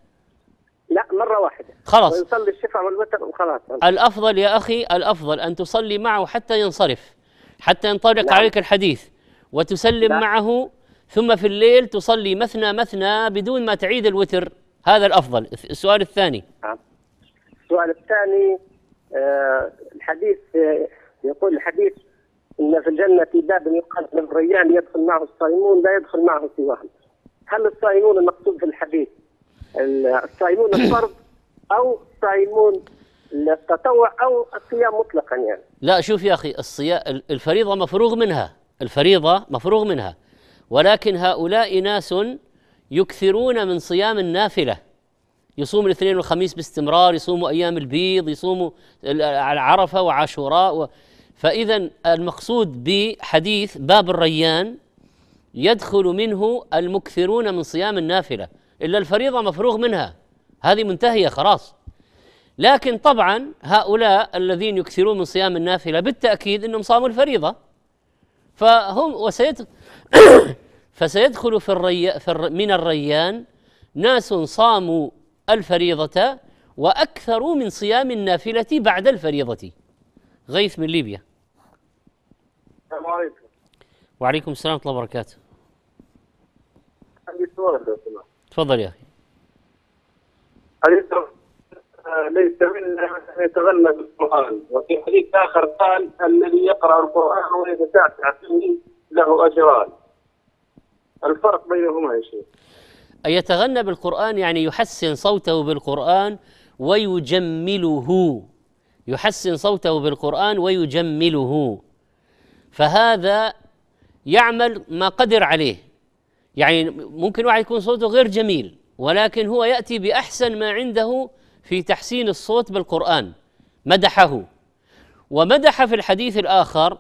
Speaker 4: لا مره واحده خلاص
Speaker 6: ويصلي الشفع والوتر وخلاص
Speaker 4: الافضل يا اخي الافضل ان تصلي معه حتى ينصرف حتى ينطلق نعم. عليك الحديث وتسلم نعم. معه ثم في الليل تصلي مثنى مثنى بدون ما تعيد الوتر هذا الأفضل السؤال الثاني نعم.
Speaker 6: السؤال الثاني آه، الحديث آه، يقول الحديث إن في الجنة باب يقال للريان يدخل معه الصائمون لا يدخل معه سواهم هل الصائمون المقصود في الحديث الصائمون الفرض أو الصائمون التطوع أو الصيام مطلقا يعني
Speaker 4: لا شوف يا أخي الصيام الفريضة مفروغ منها الفريضة مفروغ منها ولكن هؤلاء ناس يكثرون من صيام النافله يصوم الاثنين والخميس باستمرار يصوموا ايام البيض يصوموا على عرفه وعاشوراء و فاذا المقصود بحديث باب الريان يدخل منه المكثرون من صيام النافله الا الفريضه مفروغ منها هذه منتهيه خلاص لكن طبعا هؤلاء الذين يكثرون من صيام النافله بالتاكيد انهم صاموا الفريضه فهم وسيدخل فسيدخل في الري في الر من الريان ناس صاموا الفريضة وأكثر من صيام النافلة بعد الفريضة غيث من ليبيا السلام عليكم وعليكم السلام ورحمة الله وبركاته عندي سؤال تفضل يا أخي
Speaker 6: حديث ليس منا من يتغنى بالقرآن وفي حديث آخر قال الذي يقرأ القرآن ويتتعتع فيه له أجران الفرق بينهما يا شيخ
Speaker 4: يتغنى بالقرآن يعني يحسن صوته بالقرآن ويجمله يحسن صوته بالقرآن ويجمله فهذا يعمل ما قدر عليه يعني ممكن واحد يكون صوته غير جميل ولكن هو يأتي بأحسن ما عنده في تحسين الصوت بالقرآن مدحه ومدح في الحديث الآخر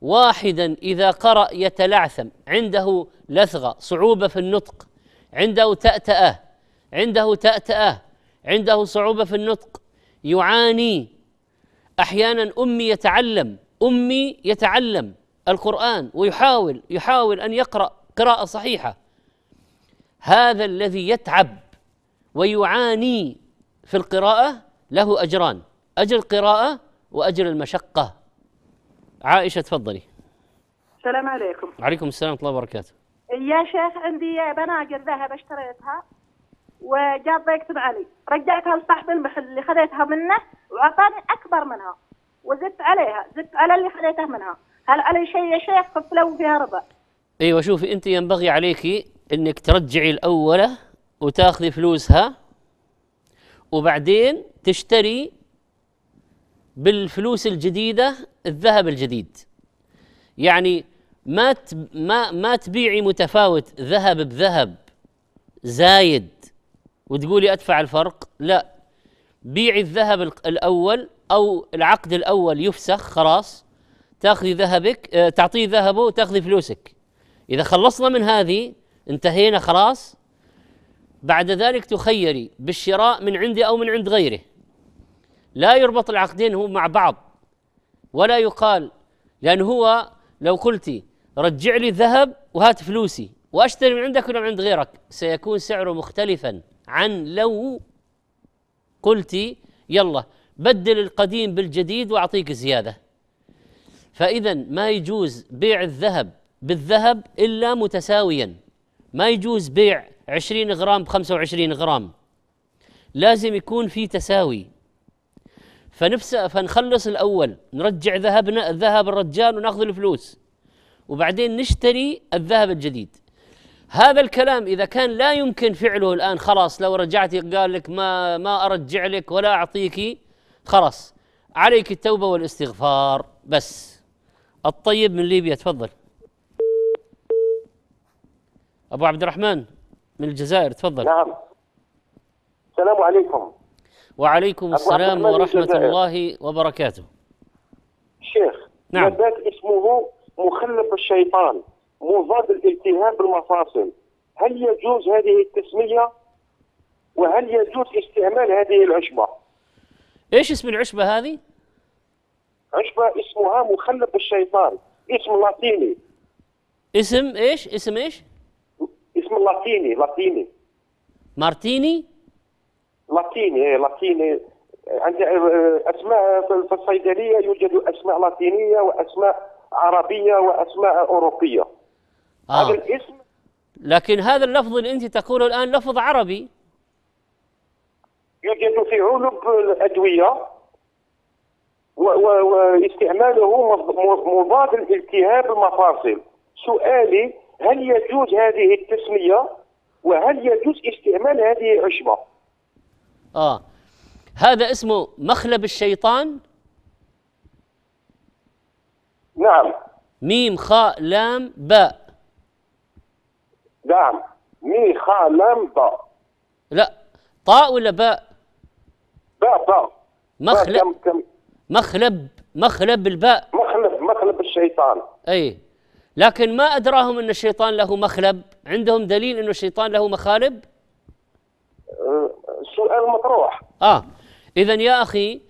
Speaker 4: واحدا إذا قرأ يتلعثم عنده لثغة صعوبة في النطق عنده تأتأة عنده تأتأة عنده صعوبة في النطق يعاني أحيانا أمي يتعلم أمي يتعلم القرآن ويحاول يحاول أن يقرأ قراءة صحيحة هذا الذي يتعب ويعاني في القراءة له أجران أجر القراءة وأجر المشقة عائشة تفضلي
Speaker 8: السلام عليكم
Speaker 4: وعليكم السلام ورحمة الله وبركاته
Speaker 8: يا شيخ عندي بناجر ذهب اشتريتها وجاء ضيقت علي رجعتها لصاحب المحل اللي خذيتها منه وأعطاني أكبر منها وزدت عليها زدت على اللي خذيته منها هل علي شيء يا شيخ قلت لو فيها ربع
Speaker 4: ايوه شوفي انت ينبغي عليك انك ترجعي الاوله وتاخذي فلوسها وبعدين تشتري بالفلوس الجديده الذهب الجديد يعني ما ما ما تبيعي متفاوت ذهب بذهب زايد وتقولي ادفع الفرق لا بيعي الذهب الاول او العقد الاول يفسخ خلاص تاخذي ذهبك آه، تعطيه ذهبه وتاخذي فلوسك اذا خلصنا من هذه انتهينا خلاص بعد ذلك تخيري بالشراء من عندي او من عند غيره لا يربط العقدين هم مع بعض ولا يقال لأن هو لو قلت رجع لي الذهب وهات فلوسي وأشتري من عندك ولا من عند غيرك سيكون سعره مختلفا عن لو قلت يلا بدل القديم بالجديد وأعطيك زيادة فإذا ما يجوز بيع الذهب بالذهب إلا متساويا ما يجوز بيع 20 غرام ب 25 غرام لازم يكون في تساوي فنفس فنخلص الاول نرجع ذهبنا ذهب الرجال وناخذ الفلوس وبعدين نشتري الذهب الجديد هذا الكلام اذا كان لا يمكن فعله الان خلاص لو رجعتي قال لك ما ما ارجع لك ولا اعطيك خلاص عليك التوبه والاستغفار بس الطيب من ليبيا تفضل ابو عبد الرحمن من الجزائر تفضل نعم السلام عليكم وعليكم السلام ورحمة الله وبركاته شيخ نعم نبات
Speaker 6: اسمه مخلف الشيطان مضاد الالتهاب المفاصل هل يجوز هذه التسمية وهل يجوز استعمال هذه
Speaker 4: العشبة ايش اسم العشبة هذه عشبة اسمها مخلف الشيطان اسم لاتيني اسم ايش اسم ايش
Speaker 6: اسم لاتيني لاتيني
Speaker 4: مارتيني
Speaker 6: لاتيني إيه، لاتيني عند آه، آه، اسماء في الصيدليه يوجد اسماء لاتينيه واسماء عربيه واسماء اوروبيه آه. هذا الاسم
Speaker 4: لكن هذا اللفظ اللي انت تقوله الان لفظ عربي
Speaker 6: يوجد في علب الادويه واستعماله مضاد الالتهاب المفاصل سؤالي هل يجوز هذه التسميه وهل يجوز استعمال هذه العشبه
Speaker 4: آه هذا اسمه مخلب الشيطان نعم ميم خاء لام باء نعم ميم خاء لام باء لا طاء ولا باء باء باء مخلب كم كم مخلب مخلب الباء مخلب مخلب الشيطان اي لكن ما ادراهم ان الشيطان له مخلب عندهم دليل انه الشيطان له مخالب
Speaker 6: السؤال مطروح
Speaker 4: اه اذا يا اخي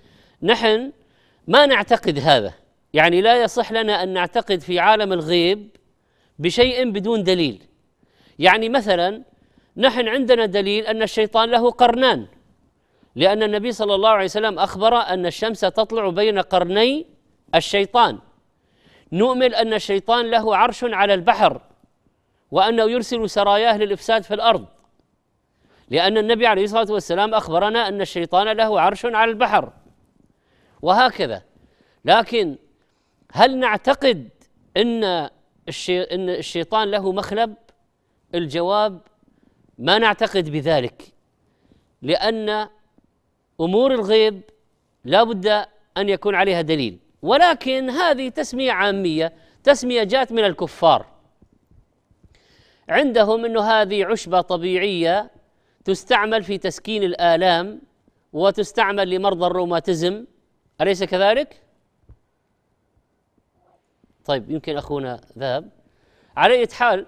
Speaker 4: نحن ما نعتقد هذا يعني لا يصح لنا ان نعتقد في عالم الغيب بشيء بدون دليل يعني مثلا نحن عندنا دليل ان الشيطان له قرنان لان النبي صلى الله عليه وسلم اخبر ان الشمس تطلع بين قرني الشيطان نؤمن ان الشيطان له عرش على البحر وانه يرسل سراياه للافساد في الارض لأن النبي عليه الصلاة والسلام أخبرنا أن الشيطان له عرش على البحر وهكذا لكن هل نعتقد أن أن الشيطان له مخلب؟ الجواب ما نعتقد بذلك لأن أمور الغيب لا بد أن يكون عليها دليل ولكن هذه تسمية عامية تسمية جاءت من الكفار عندهم أنه هذه عشبة طبيعية تستعمل في تسكين الآلام وتستعمل لمرضى الروماتيزم أليس كذلك؟ طيب يمكن أخونا ذهب على أي حال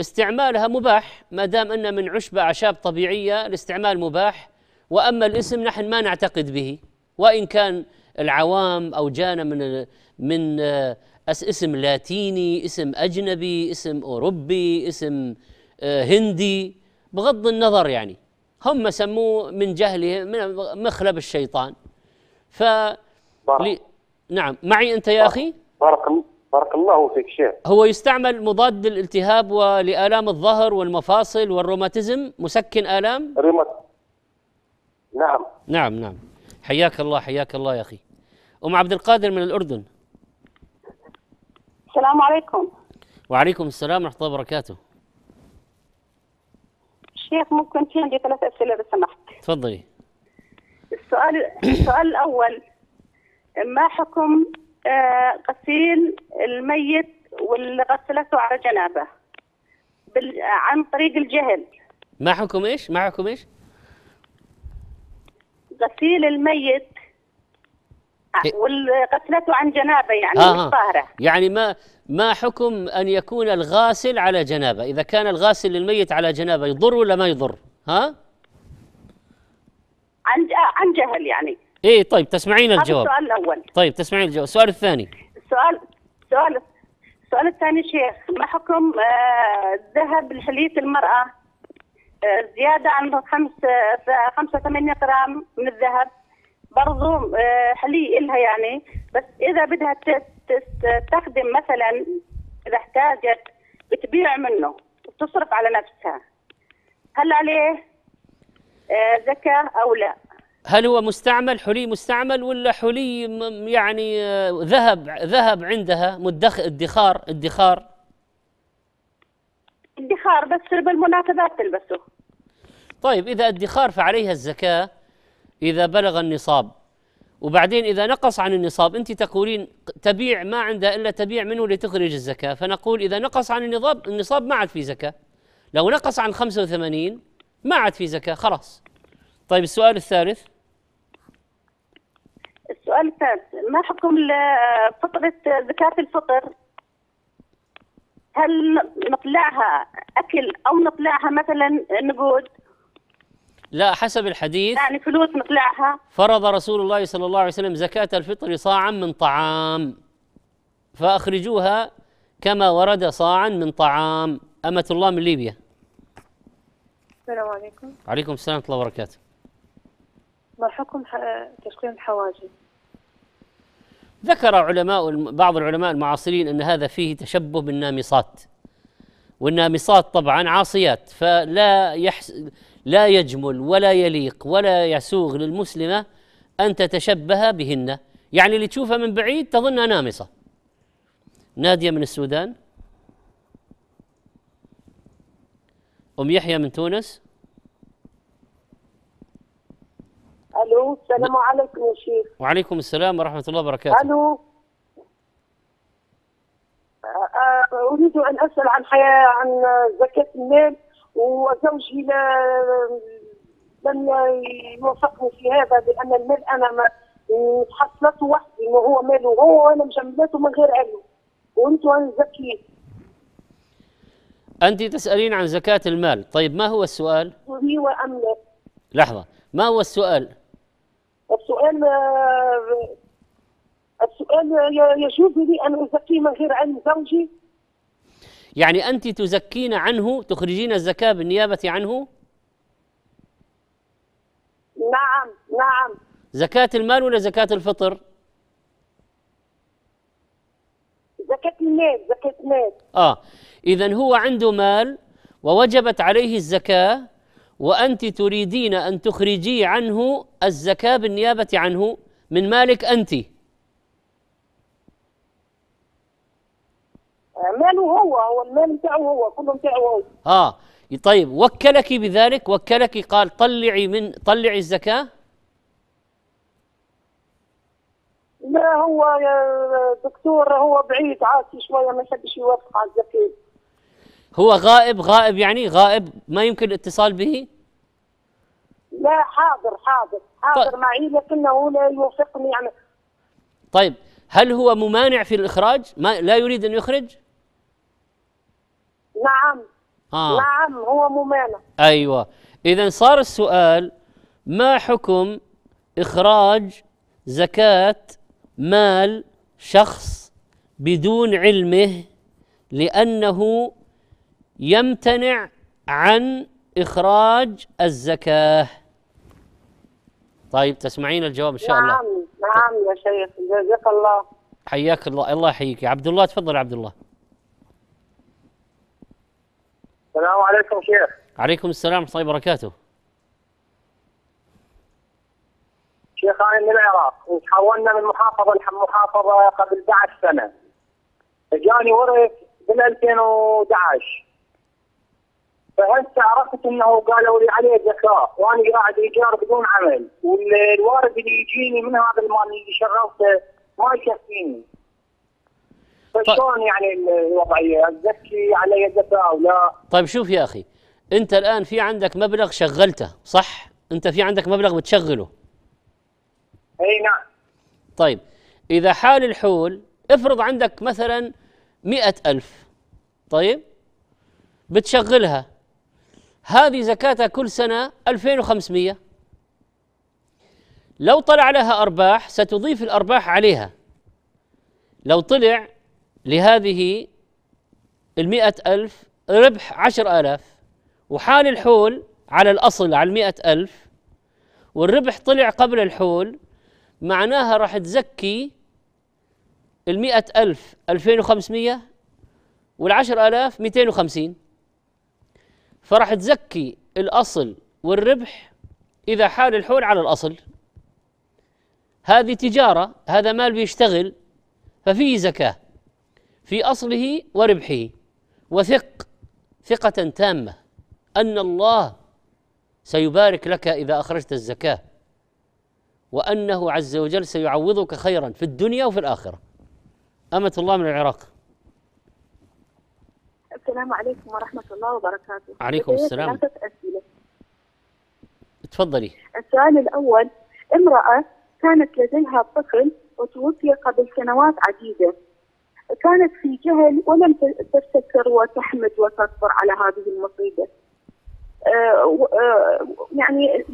Speaker 4: استعمالها مباح ما دام أن من عشبة أعشاب طبيعية الاستعمال مباح وأما الاسم نحن ما نعتقد به وإن كان العوام أو جانا من من آه، اسم لاتيني اسم أجنبي اسم أوروبي اسم آه، هندي بغض النظر يعني هم سموه من جهلهم من مخلب الشيطان ف لي نعم معي انت يا بارك اخي
Speaker 6: بارك بارك الله فيك شيخ
Speaker 4: هو يستعمل مضاد للالتهاب ولآلام الظهر والمفاصل والروماتيزم مسكن آلام ريمت. نعم نعم نعم حياك الله حياك الله يا اخي ام عبد القادر من الاردن
Speaker 8: السلام عليكم
Speaker 4: وعليكم السلام ورحمه الله وبركاته
Speaker 8: شيخ ممكن في عندي ثلاث اسئله لو سمحت. تفضلي. السؤال السؤال الاول ما حكم آه، غسيل الميت واللي غسلته على جنابه عن طريق الجهل
Speaker 4: ما حكم ايش؟ ما حكم ايش؟
Speaker 8: غسيل الميت إيه. والغسلته عن جنابة يعني آه. الطاهرة آه.
Speaker 4: يعني ما ما حكم أن يكون الغاسل على جنابة إذا كان الغاسل للميت على جنابة يضر ولا ما يضر ها
Speaker 8: عن عن جهل يعني
Speaker 4: ايه طيب تسمعين الجواب السؤال الاول طيب تسمعين الجواب السؤال الثاني
Speaker 8: السؤال السؤال السؤال الثاني شيخ ما حكم آه، ذهب آه لحلية المرأة آه، زيادة عن خمس خمسة ثمانية غرام من الذهب برضه آه، حلي إلها يعني بس إذا بدها تستخدم مثلا إذا احتاجت بتبيع منه وبتصرف على نفسها هل عليه آه، زكاة أو لا؟
Speaker 4: هل هو مستعمل حلي مستعمل ولا حلي يعني آه، ذهب ذهب عندها مدخ ادخار ادخار ادخار بس بالمناسبات تلبسه طيب إذا ادخار فعليها الزكاة إذا بلغ النصاب وبعدين إذا نقص عن النصاب أنت تقولين تبيع ما عندها إلا تبيع منه لتخرج الزكاة فنقول إذا نقص عن النصاب النصاب ما عاد في زكاة لو نقص عن 85 ما عاد في زكاة خلاص طيب السؤال الثالث
Speaker 8: السؤال الثالث ما حكم فطرة زكاة الفطر هل نطلعها أكل أو نطلعها مثلا نقود
Speaker 4: لا حسب الحديث يعني فلوس مطلعها فرض رسول الله صلى الله عليه وسلم زكاة الفطر صاعا من طعام فأخرجوها كما ورد صاعا من طعام أمة الله من ليبيا
Speaker 8: السلام عليكم
Speaker 4: عليكم السلام ورحمة الله وبركاته
Speaker 8: ما حكم تشكيل الحواجز
Speaker 4: ذكر علماء بعض العلماء المعاصرين أن هذا فيه تشبه بالنامصات والنامصات طبعا عاصيات فلا يحس لا يجمل ولا يليق ولا يسوغ للمسلمه ان تتشبه بهن يعني اللي تشوفها من بعيد تظنها نامصه ناديه من السودان ام يحيى من تونس
Speaker 8: الو السلام عليكم يا شيخ
Speaker 4: وعليكم السلام ورحمه الله وبركاته الو
Speaker 8: اريد ان اسال عن حياه عن زكاه المال وزوجي لا لم يوافقني في هذا لان المال انا ما حصلته وحدي انه هو ماله هو وانا مجملته من غير علم انا زكيين
Speaker 4: انت تسالين عن زكاه المال طيب ما هو السؤال
Speaker 8: هي وام
Speaker 4: لحظه ما هو السؤال
Speaker 8: السؤال السؤال يجوز لي ان ازكي من غير علم زوجي
Speaker 4: يعني أنت تزكين عنه تخرجين الزكاة بالنيابة عنه
Speaker 8: نعم نعم
Speaker 4: زكاة المال ولا زكاة الفطر زكاة المال زكاة المال آه إذا هو عنده مال ووجبت عليه الزكاة وأنت تريدين أن تخرجي عنه الزكاة بالنيابة عنه من مالك أنت
Speaker 8: ماله هو هو المال بتاعه هو كله بتاعه هو
Speaker 4: اه طيب وكلك بذلك وكلك قال طلعي من طلعي الزكاه
Speaker 6: لا هو يا دكتور هو
Speaker 8: بعيد عاطي شويه ما يحبش يوافق على الزكاه
Speaker 4: هو غائب غائب يعني غائب ما يمكن الاتصال به؟
Speaker 8: لا حاضر حاضر حاضر طيب. معي لكنه لا يوافقني يعني
Speaker 4: طيب هل هو ممانع في الاخراج؟ ما لا يريد ان يخرج؟ نعم آه.
Speaker 8: نعم
Speaker 6: هو ممانع
Speaker 4: أيوة إذا صار السؤال ما حكم إخراج زكاة مال شخص بدون علمه لأنه يمتنع عن إخراج الزكاة طيب تسمعين الجواب إن شاء الله نعم
Speaker 8: نعم يا شيخ جزاك الله
Speaker 4: حياك الله الله يحييك عبد الله تفضل عبد الله
Speaker 8: السلام عليكم
Speaker 6: شيخ
Speaker 4: عليكم السلام ورحمه الله وبركاته
Speaker 6: شيخ انا من العراق وتحولنا من محافظه لمحافظه قبل 11 سنه اجاني ورث بال 2011
Speaker 8: فهسه عرفت انه قالوا لي عليه زكاه وانا قاعد ايجار بدون عمل والوارد اللي يجيني من هذا المال اللي شغلته ما يكفيني فشلون طيب. يعني الوضعيه؟ الزكي على يدك او لا؟
Speaker 4: طيب شوف يا اخي انت الان في عندك مبلغ شغلته صح؟ انت في عندك مبلغ بتشغله. اي نعم. طيب اذا حال الحول افرض عندك مثلا مئة ألف طيب بتشغلها هذه زكاتها كل سنة 2500 لو طلع لها أرباح ستضيف الأرباح عليها لو طلع لهذه المئة ألف ربح عشر ألاف وحال الحول على الأصل على المئة ألف والربح طلع قبل الحول معناها راح تزكي المئة ألف ألفين وخمسمية والعشر ألاف مئتين وخمسين فراح تزكي الأصل والربح إذا حال الحول على الأصل هذه تجارة هذا مال بيشتغل ففيه زكاة في اصله وربحه وثق ثقه تامه ان الله سيبارك لك اذا اخرجت الزكاه وانه عز وجل سيعوضك خيرا في الدنيا وفي الاخره امه الله من العراق
Speaker 8: السلام عليكم ورحمه الله وبركاته عليكم السلام أسئلة. تفضلي السؤال الاول امراه كانت لديها طفل وتوفي قبل سنوات عديده كانت في جهل ولم تستكثر وتحمد وتصبر على هذه المصيبه. آه، آه، يعني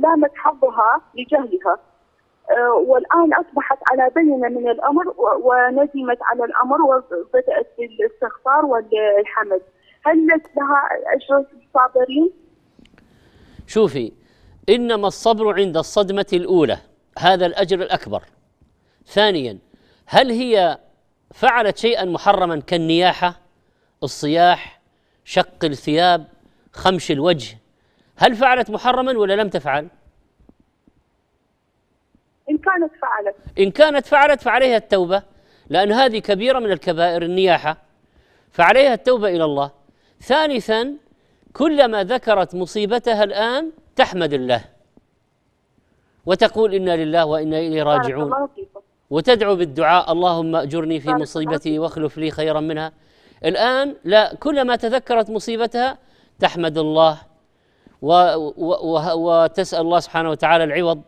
Speaker 8: لامت حظها لجهلها آه، والان اصبحت على بينه من الامر وندمت على الامر وبدات بالاستغفار والحمد. هل لها اجر الصابرين؟
Speaker 4: شوفي انما الصبر عند الصدمه الاولى هذا الاجر الاكبر. ثانيا هل هي فعلت شيئا محرما كالنياحه الصياح شق الثياب خمش الوجه هل فعلت محرما ولا لم تفعل؟ إن كانت فعلت إن كانت فعلت فعليها التوبة لأن هذه كبيرة من الكبائر النياحة فعليها التوبة إلى الله ثالثا كلما ذكرت مصيبتها الآن تحمد الله وتقول إنا لله وإنا إليه راجعون وتدعو بالدعاء اللهم اجرني في مصيبتي واخلف لي خيرا منها الان لا كلما تذكرت مصيبتها تحمد الله و و و وتسال الله سبحانه وتعالى العوض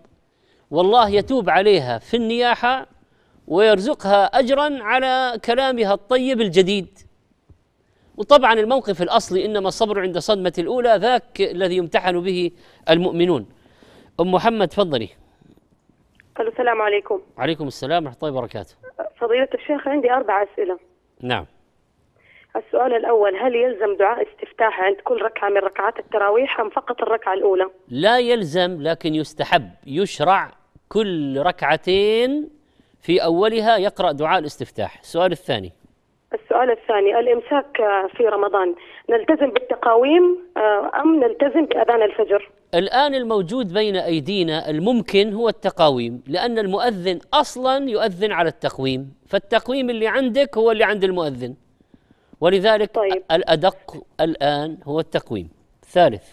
Speaker 4: والله يتوب عليها في النياحه ويرزقها اجرا على كلامها الطيب الجديد وطبعا الموقف الاصلي انما الصبر عند الصدمه الاولى ذاك الذي يمتحن به المؤمنون ام محمد تفضلي
Speaker 8: الو السلام عليكم
Speaker 4: وعليكم السلام ورحمه الله وبركاته
Speaker 8: فضيله الشيخ عندي اربع اسئله نعم السؤال الأول هل يلزم دعاء استفتاح عند كل ركعة من ركعات التراويح أم فقط الركعة
Speaker 4: الأولى؟ لا يلزم لكن يستحب يشرع كل ركعتين في أولها يقرأ دعاء الاستفتاح السؤال الثاني
Speaker 8: السؤال الثاني الامساك في رمضان نلتزم بالتقاويم آه، ام نلتزم باذان الفجر؟
Speaker 4: الان الموجود بين ايدينا الممكن هو التقاويم لان المؤذن اصلا يؤذن على التقويم فالتقويم اللي عندك هو اللي عند المؤذن ولذلك طيب. الادق الان هو التقويم ثالث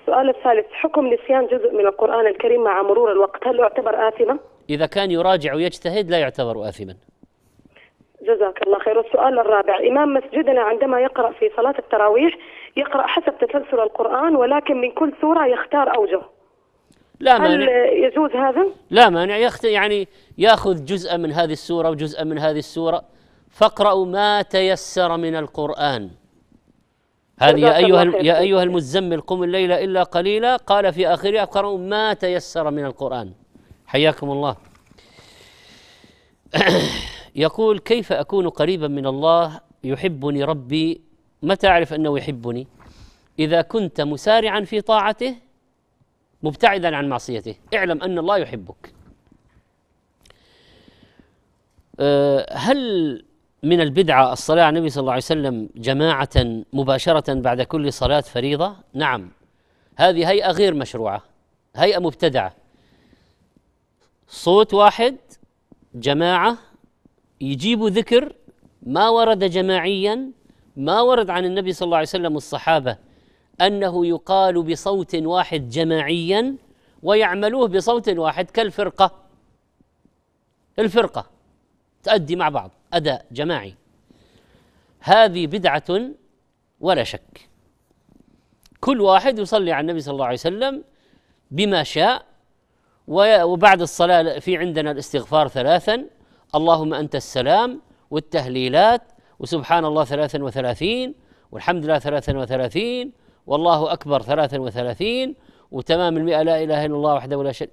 Speaker 8: السؤال الثالث حكم نسيان جزء من القران الكريم مع مرور الوقت هل يعتبر اثما؟
Speaker 4: اذا كان يراجع ويجتهد لا يعتبر اثما
Speaker 8: جزاك الله خير السؤال الرابع إمام مسجدنا عندما يقرأ في صلاة التراويح يقرأ حسب تسلسل القرآن ولكن من كل سورة يختار أوجه لا مانع هل يجوز
Speaker 4: هذا؟ لا مانع يخت... يعني ياخذ جزءا من هذه السورة وجزءا من هذه السورة فاقرأوا ما تيسر من القرآن
Speaker 5: هذه يا أيها يا أيها
Speaker 4: المزمل قم الليل إلا قليلا قال في آخرها اقرأوا ما تيسر من القرآن حياكم الله يقول كيف اكون قريبا من الله يحبني ربي متى اعرف انه يحبني اذا كنت مسارعا في طاعته مبتعدا عن معصيته اعلم ان الله يحبك أه، هل من البدعة الصلاة على النبي صلى الله عليه وسلم جماعة مباشرة بعد كل صلاة فريضة؟ نعم هذه هيئة غير مشروعة هيئة مبتدعة صوت واحد جماعة يجيبوا ذكر ما ورد جماعيا ما ورد عن النبي صلى الله عليه وسلم والصحابه انه يقال بصوت واحد جماعيا ويعملوه بصوت واحد كالفرقه الفرقه تؤدي مع بعض اداء جماعي هذه بدعه ولا شك كل واحد يصلي على النبي صلى الله عليه وسلم بما شاء وبعد الصلاه في عندنا الاستغفار ثلاثا اللهم أنت السلام والتهليلات وسبحان الله ثلاثا وثلاثين والحمد لله ثلاثا وثلاثين والله أكبر ثلاثا وثلاثين وتمام المئة لا إله إلا الله وحده لا شريك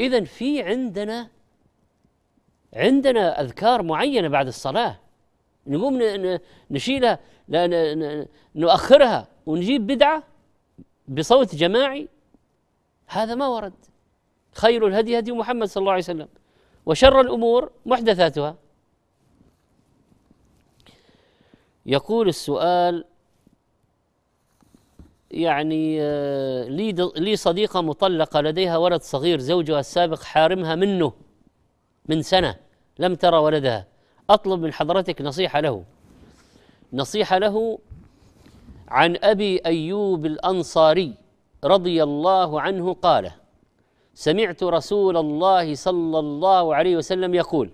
Speaker 4: إذا في عندنا عندنا أذكار معينة بعد الصلاة نقوم نشيلها نؤخرها ونجيب بدعة بصوت جماعي هذا ما ورد خير الهدي هدي محمد صلى الله عليه وسلم وشر الامور محدثاتها يقول السؤال يعني آه، لي لي صديقه مطلقه لديها ولد صغير زوجها السابق حارمها منه من سنه لم ترى ولدها اطلب من حضرتك نصيحه له نصيحه له عن ابي ايوب الانصاري رضي الله عنه قال سمعت رسول الله صلى الله عليه وسلم يقول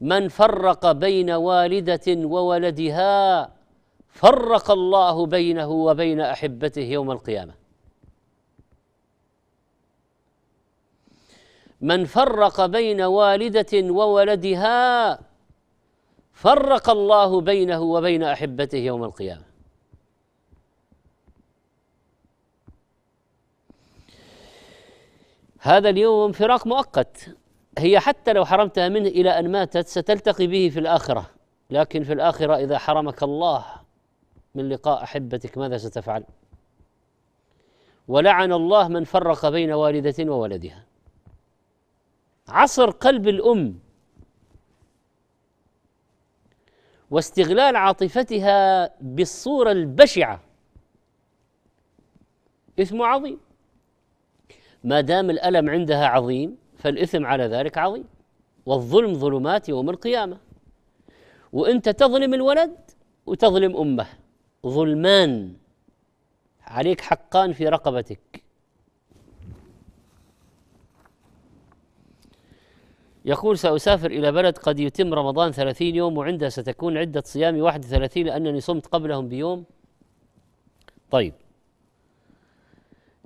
Speaker 4: من فرق بين والده وولدها فرق الله بينه وبين احبته يوم القيامه من فرق بين والده وولدها فرق الله بينه وبين احبته يوم القيامه هذا اليوم فراق مؤقت هي حتى لو حرمتها منه الى ان ماتت ستلتقي به في الاخره لكن في الاخره اذا حرمك الله من لقاء احبتك ماذا ستفعل ولعن الله من فرق بين والده وولدها عصر قلب الام واستغلال عاطفتها بالصوره البشعه اثم عظيم ما دام الألم عندها عظيم فالإثم على ذلك عظيم والظلم ظلمات يوم القيامة وأنت تظلم الولد وتظلم أمه ظلمان عليك حقان في رقبتك يقول سأسافر إلى بلد قد يتم رمضان ثلاثين يوم وعندها ستكون عدة صيامي واحد ثلاثين لأنني صمت قبلهم بيوم طيب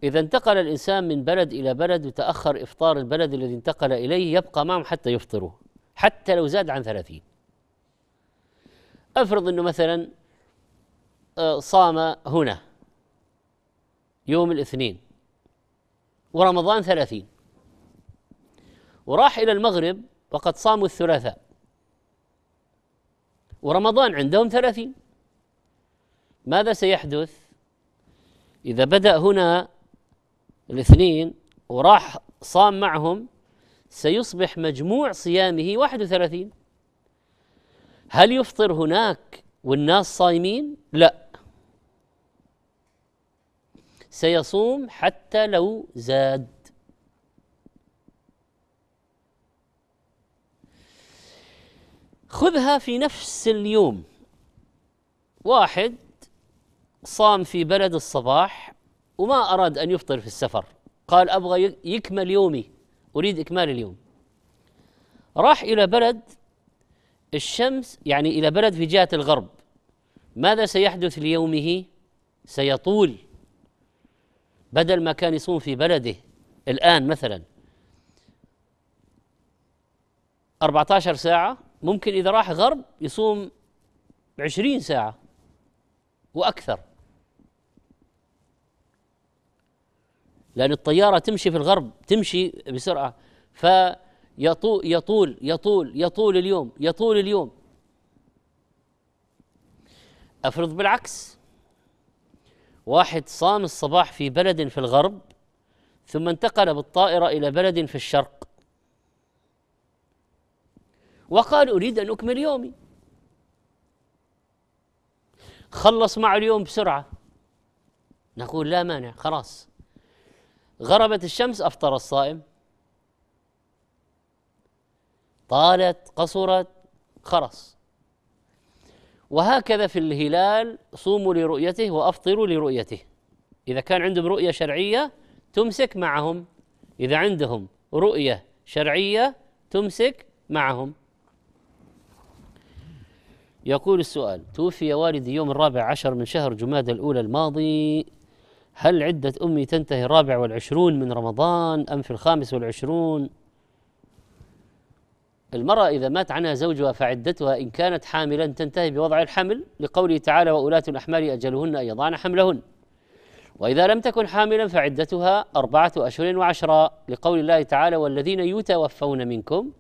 Speaker 4: إذا انتقل الإنسان من بلد إلى بلد وتأخر إفطار البلد الذي انتقل إليه يبقى معهم حتى يفطروا حتى لو زاد عن ثلاثين أفرض أنه مثلا آه، صام هنا يوم الاثنين ورمضان ثلاثين وراح إلى المغرب وقد صاموا الثلاثاء ورمضان عندهم ثلاثين ماذا سيحدث إذا بدأ هنا الاثنين وراح صام معهم سيصبح مجموع صيامه 31 هل يفطر هناك والناس صايمين؟ لا سيصوم حتى لو زاد خذها في نفس اليوم واحد صام في بلد الصباح وما أراد أن يفطر في السفر قال أبغى يكمل يومي أريد إكمال اليوم راح إلى بلد الشمس يعني إلى بلد في جهة الغرب ماذا سيحدث ليومه سيطول بدل ما كان يصوم في بلده الآن مثلا 14 ساعة ممكن إذا راح غرب يصوم 20 ساعة وأكثر لأن الطيارة تمشي في الغرب تمشي بسرعة فيطول يطول يطول يطول اليوم يطول اليوم أفرض بالعكس واحد صام الصباح في بلد في الغرب ثم انتقل بالطائرة إلى بلد في الشرق وقال أريد أن أكمل يومي خلص مع اليوم بسرعة نقول لا مانع خلاص غربت الشمس افطر الصائم طالت قصرت خرس وهكذا في الهلال صوموا لرؤيته وافطروا لرؤيته اذا كان عندهم رؤيه شرعيه تمسك معهم اذا عندهم رؤيه شرعيه تمسك معهم يقول السؤال توفي والدي يوم الرابع عشر من شهر جماد الأولى الماضي هل عدة أمي تنتهي الرابع والعشرون من رمضان أم في الخامس والعشرون المرأة إذا مات عنها زوجها فعدتها إن كانت حاملا تنتهي بوضع الحمل لقوله تعالى وأولاة الأحمال أجلهن أن يضعن حملهن وإذا لم تكن حاملا فعدتها أربعة أشهر وعشرة لقول الله تعالى والذين يتوفون منكم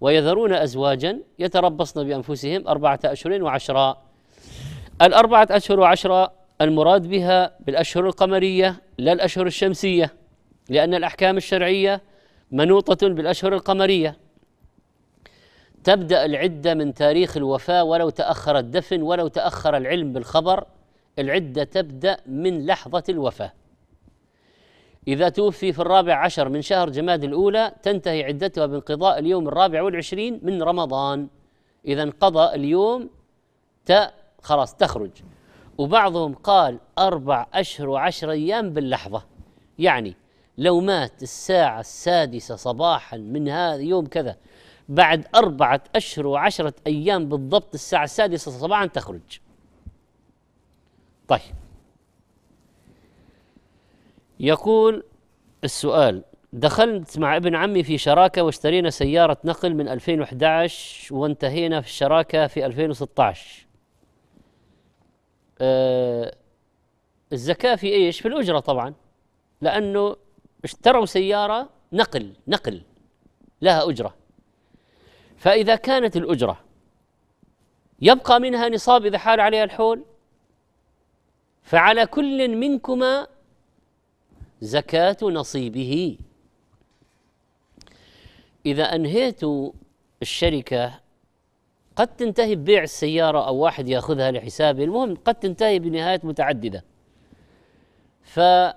Speaker 4: ويذرون أزواجا يتربصن بأنفسهم أربعة أشهر وعشرة الأربعة أشهر وعشرة المراد بها بالأشهر القمرية لا الأشهر الشمسية لأن الأحكام الشرعية منوطة بالأشهر القمرية تبدأ العدة من تاريخ الوفاة ولو تأخر الدفن ولو تأخر العلم بالخبر العدة تبدأ من لحظة الوفاة إذا توفي في الرابع عشر من شهر جماد الأولى تنتهي عدتها بانقضاء اليوم الرابع والعشرين من رمضان إذا انقضى اليوم ت خلاص تخرج وبعضهم قال أربع أشهر وعشر أيام باللحظة يعني لو مات الساعة السادسة صباحا من هذا يوم كذا بعد أربعة أشهر وعشرة أيام بالضبط الساعة السادسة صباحا تخرج طيب يقول السؤال دخلت مع ابن عمي في شراكة واشترينا سيارة نقل من 2011 وانتهينا في الشراكة في 2016 آه الزكاة في ايش؟ في الأجرة طبعا لأنه اشتروا سيارة نقل نقل لها أجرة فإذا كانت الأجرة يبقى منها نصاب إذا حال عليها الحول فعلى كل منكما زكاة نصيبه إذا أنهيت الشركة قد تنتهي ببيع السيارة أو واحد يأخذها لحسابه المهم قد تنتهي بنهايات متعددة فإذا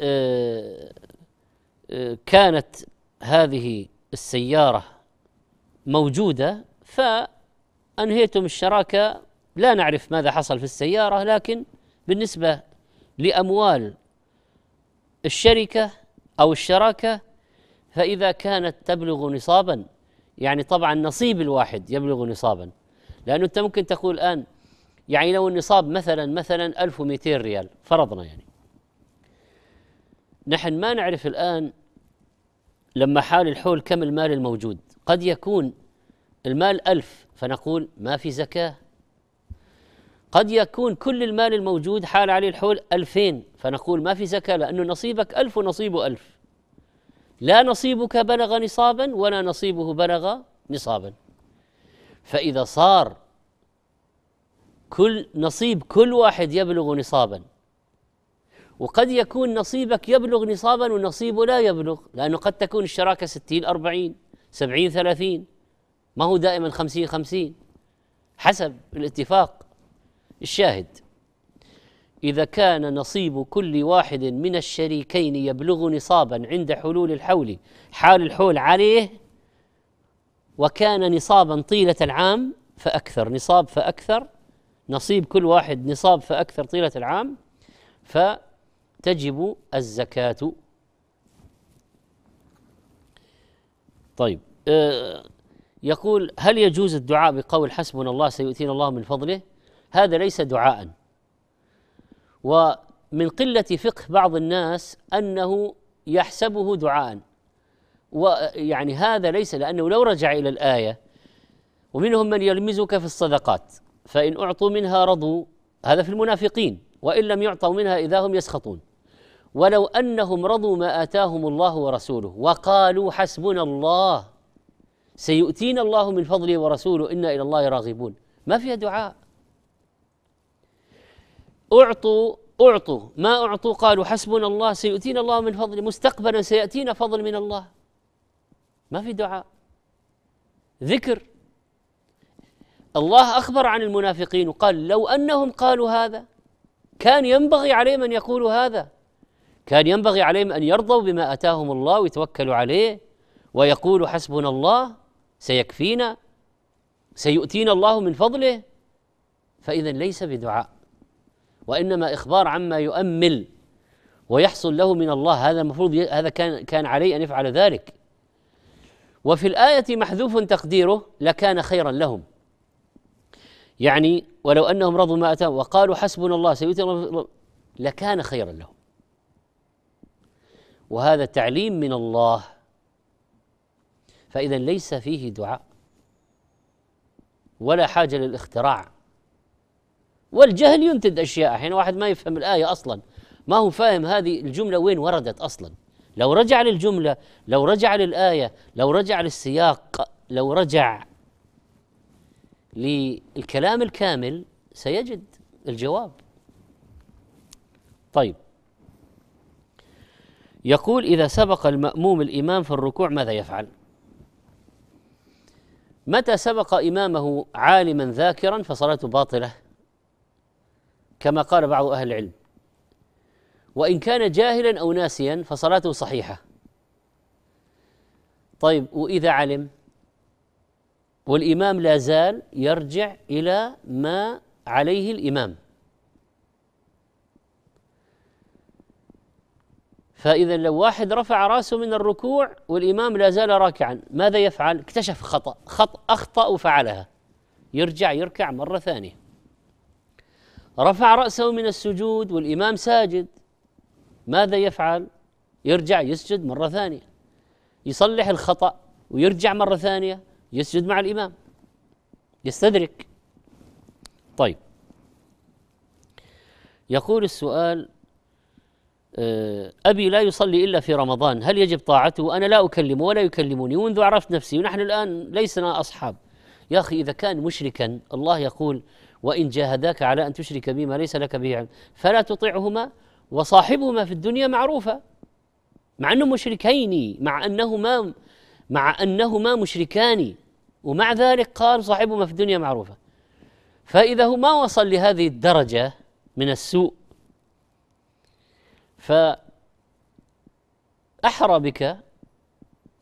Speaker 4: آه، آه، كانت هذه السيارة موجودة فأنهيتم الشراكة لا نعرف ماذا حصل في السيارة لكن بالنسبة لأموال الشركة أو الشراكة فإذا كانت تبلغ نصابا يعني طبعا نصيب الواحد يبلغ نصابا لأنه أنت ممكن تقول الآن يعني لو النصاب مثلا مثلا 1200 ريال فرضنا يعني نحن ما نعرف الآن لما حال الحول كم المال الموجود قد يكون المال ألف فنقول ما في زكاة قد يكون كل المال الموجود حال عليه الحول ألفين فنقول ما في زكاة لأنه نصيبك ألف ونصيبه ألف لا نصيبك بلغ نصابا ولا نصيبه بلغ نصابا فإذا صار كل نصيب كل واحد يبلغ نصابا وقد يكون نصيبك يبلغ نصابا ونصيبه لا يبلغ لأنه قد تكون الشراكة ستين أربعين سبعين ثلاثين ما هو دائما خمسين خمسين حسب الاتفاق الشاهد إذا كان نصيب كل واحد من الشريكين يبلغ نصابا عند حلول الحول حال الحول عليه وكان نصابا طيلة العام فأكثر نصاب فأكثر نصيب كل واحد نصاب فأكثر طيلة العام فتجب الزكاة طيب آه، يقول هل يجوز الدعاء بقول حسبنا الله سيؤتينا الله من فضله هذا ليس دعاء ومن قلة فقه بعض الناس أنه يحسبه دعاء ويعني هذا ليس لأنه لو رجع إلى الآية ومنهم من يلمزك في الصدقات فإن أعطوا منها رضوا هذا في المنافقين وإن لم يعطوا منها إذا هم يسخطون ولو أنهم رضوا ما آتاهم الله ورسوله وقالوا حسبنا الله سيؤتينا الله من فضله ورسوله إنا إلى الله راغبون ما فيها دعاء أعطوا أعطوا ما أعطوا قالوا حسبنا الله سيؤتينا الله من فضله مستقبلا سيأتينا فضل من الله ما في دعاء ذكر الله أخبر عن المنافقين وقال لو أنهم قالوا هذا كان ينبغي عليهم أن يقولوا هذا كان ينبغي عليهم أن يرضوا بما أتاهم الله ويتوكلوا عليه ويقولوا حسبنا الله سيكفينا سيؤتينا الله من فضله فإذا ليس بدعاء وانما اخبار عما يؤمل ويحصل له من الله هذا المفروض هذا كان كان عليه ان يفعل ذلك وفي الايه محذوف تقديره لكان خيرا لهم يعني ولو انهم رضوا ما اتاهم وقالوا حسبنا الله سيؤتي لكان خيرا لهم وهذا تعليم من الله فاذا ليس فيه دعاء ولا حاجه للاختراع والجهل ينتج أشياء أحيانا واحد ما يفهم الآية أصلا ما هو فاهم هذه الجملة وين وردت أصلا لو رجع للجملة لو رجع للآية لو رجع للسياق لو رجع للكلام الكامل سيجد الجواب طيب يقول إذا سبق المأموم الإمام في الركوع ماذا يفعل؟ متى سبق إمامه عالما ذاكرا فصلاته باطلة كما قال بعض أهل العلم وإن كان جاهلا أو ناسيا فصلاته صحيحة طيب وإذا علم والإمام لا زال يرجع إلى ما عليه الإمام فإذا لو واحد رفع رأسه من الركوع والإمام لا زال راكعا ماذا يفعل؟ اكتشف خطأ خطأ أخطأ وفعلها يرجع يركع مرة ثانية رفع رأسه من السجود والإمام ساجد ماذا يفعل؟ يرجع يسجد مرة ثانية يصلح الخطأ ويرجع مرة ثانية يسجد مع الإمام يستدرك طيب يقول السؤال آه، أبي لا يصلي إلا في رمضان هل يجب طاعته أنا لا أكلمه ولا يكلمني منذ عرفت نفسي ونحن الآن ليسنا أصحاب يا أخي إذا كان مشركا الله يقول وإن جاهداك على أن تشرك بما ليس لك به علم فلا تطعهما وصاحبهما في الدنيا معروفة مع أنه مشركين مع أنهما مع أنهما مشركان ومع ذلك قال صاحبهما في الدنيا معروفة فإذا هما وصل لهذه الدرجة من السوء فأحرى بك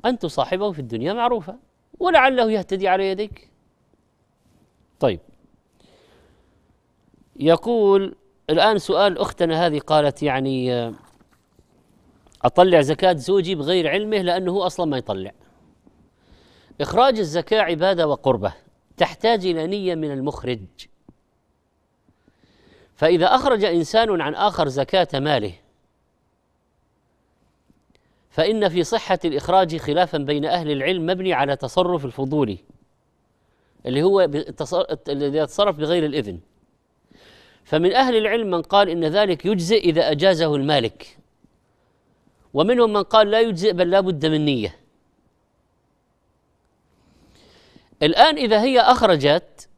Speaker 4: أن تصاحبه في الدنيا معروفة ولعله يهتدي على يديك طيب يقول الآن سؤال أختنا هذه قالت يعني آه، أطلع زكاة زوجي بغير علمه لأنه هو أصلا ما يطلع إخراج الزكاة عبادة وقربة تحتاج إلى نية من المخرج فإذا أخرج إنسان عن آخر زكاة ماله فإن في صحة الإخراج خلافا بين أهل العلم مبني على تصرف الفضولي اللي هو الذي يتصرف بغير الإذن فمن أهل العلم من قال إن ذلك يجزئ إذا أجازه المالك ومنهم من قال لا يجزئ بل لا بد من نية الآن إذا هي أخرجت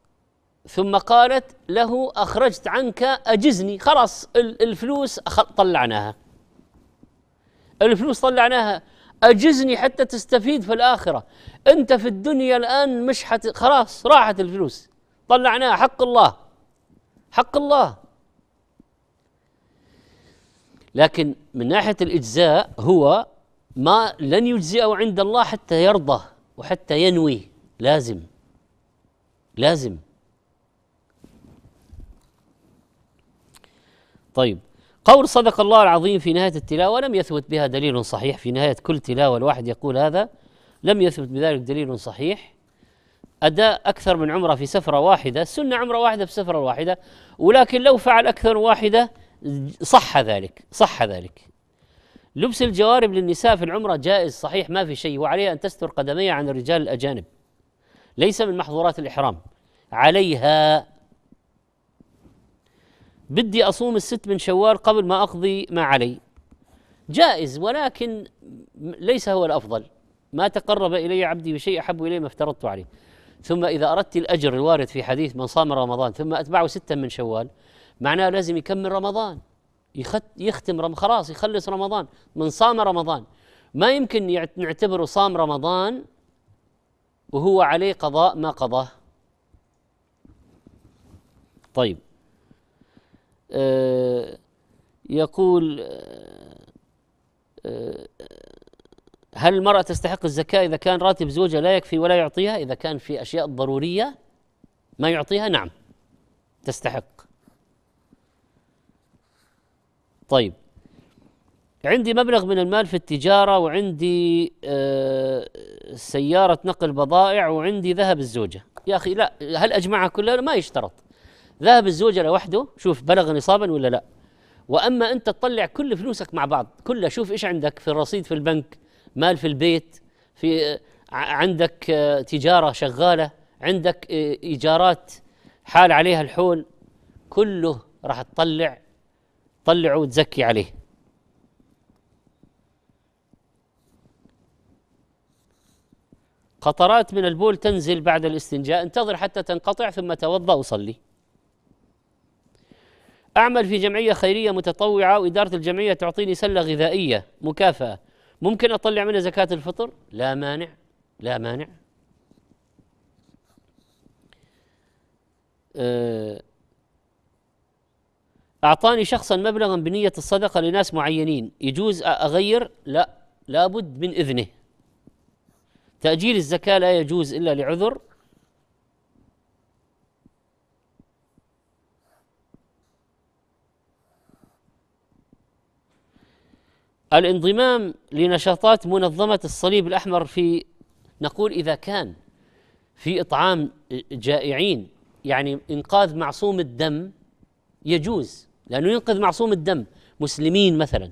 Speaker 4: ثم قالت له أخرجت عنك أجزني خلاص الفلوس طلعناها الفلوس طلعناها أجزني حتى تستفيد في الآخرة أنت في الدنيا الآن مش حت... خلاص راحت الفلوس طلعناها حق الله حق الله لكن من ناحيه الاجزاء هو ما لن يجزئه عند الله حتى يرضى وحتى ينوي لازم لازم طيب قول صدق الله العظيم في نهايه التلاوه لم يثبت بها دليل صحيح في نهايه كل تلاوه الواحد يقول هذا لم يثبت بذلك دليل صحيح أداء أكثر من عمرة في سفرة واحدة سنة عمرة واحدة في سفرة واحدة ولكن لو فعل أكثر واحدة صح ذلك صح ذلك لبس الجوارب للنساء في العمرة جائز صحيح ما في شيء وعليها أن تستر قدميها عن الرجال الأجانب ليس من محظورات الإحرام عليها بدي أصوم الست من شوال قبل ما أقضي ما علي جائز ولكن ليس هو الأفضل ما تقرب إلي عبدي بشيء أحب إلي ما افترضت عليه ثم إذا أردت الأجر الوارد في حديث من صام رمضان ثم أتبعه ستا من شوال معناه لازم يكمل رمضان يختم رم خلاص يخلص رمضان من صام رمضان ما يمكن نعتبره صام رمضان وهو عليه قضاء ما قضاه طيب آه يقول آه, آه، هل المرأة تستحق الزكاة إذا كان راتب زوجها لا يكفي ولا يعطيها إذا كان في أشياء ضرورية ما يعطيها نعم تستحق طيب عندي مبلغ من المال في التجارة وعندي آه، سيارة نقل بضائع وعندي ذهب الزوجة يا أخي لا هل أجمعها كلها ما يشترط ذهب الزوجة لوحده شوف بلغ نصابا ولا لا وأما أنت تطلع كل فلوسك مع بعض كلها شوف إيش عندك في الرصيد في البنك مال في البيت في عندك آه، تجارة شغالة عندك آه، إيجارات حال عليها الحول كله راح تطلع طلع وتزكي عليه قطرات من البول تنزل بعد الاستنجاء انتظر حتى تنقطع ثم توضأ وصلي أعمل في جمعية خيرية متطوعة وإدارة الجمعية تعطيني سلة غذائية مكافأة ممكن أطلع منها زكاة الفطر لا مانع لا مانع أه، أعطاني شخصا مبلغا بنية الصدقة لناس معينين يجوز أغير لا لابد من إذنه تأجيل الزكاة لا يجوز إلا لعذر الانضمام لنشاطات منظمة الصليب الأحمر في نقول إذا كان في إطعام جائعين يعني إنقاذ معصوم الدم يجوز لأنه ينقذ معصوم الدم مسلمين مثلا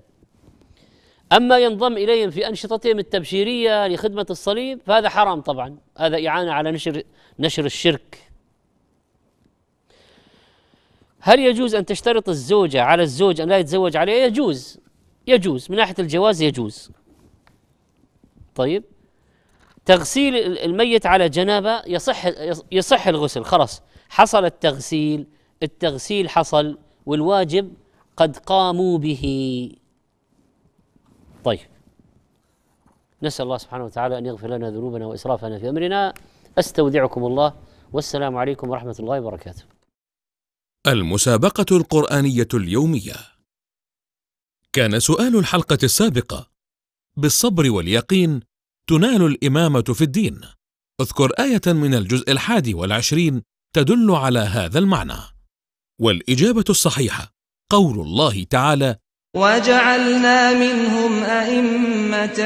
Speaker 4: أما ينضم إليهم في أنشطتهم التبشيرية لخدمة الصليب فهذا حرام طبعا هذا إعانة على نشر نشر الشرك هل يجوز أن تشترط الزوجة على الزوج أن لا يتزوج عليها؟ يجوز يجوز من ناحية الجواز يجوز طيب تغسيل الميت على جنابة يصح يصح الغسل خلاص حصل التغسيل التغسيل حصل والواجب قد قاموا به طيب نسأل الله سبحانه وتعالى أن يغفر لنا ذنوبنا وإسرافنا في أمرنا أستودعكم الله والسلام عليكم ورحمة الله وبركاته
Speaker 3: المسابقة القرآنية اليومية كان سؤال الحلقة السابقة بالصبر واليقين تنال الإمامة في الدين اذكر آية من الجزء الحادي والعشرين تدل على هذا المعنى والإجابة الصحيحة قول الله تعالى
Speaker 1: وجعلنا منهم أئمة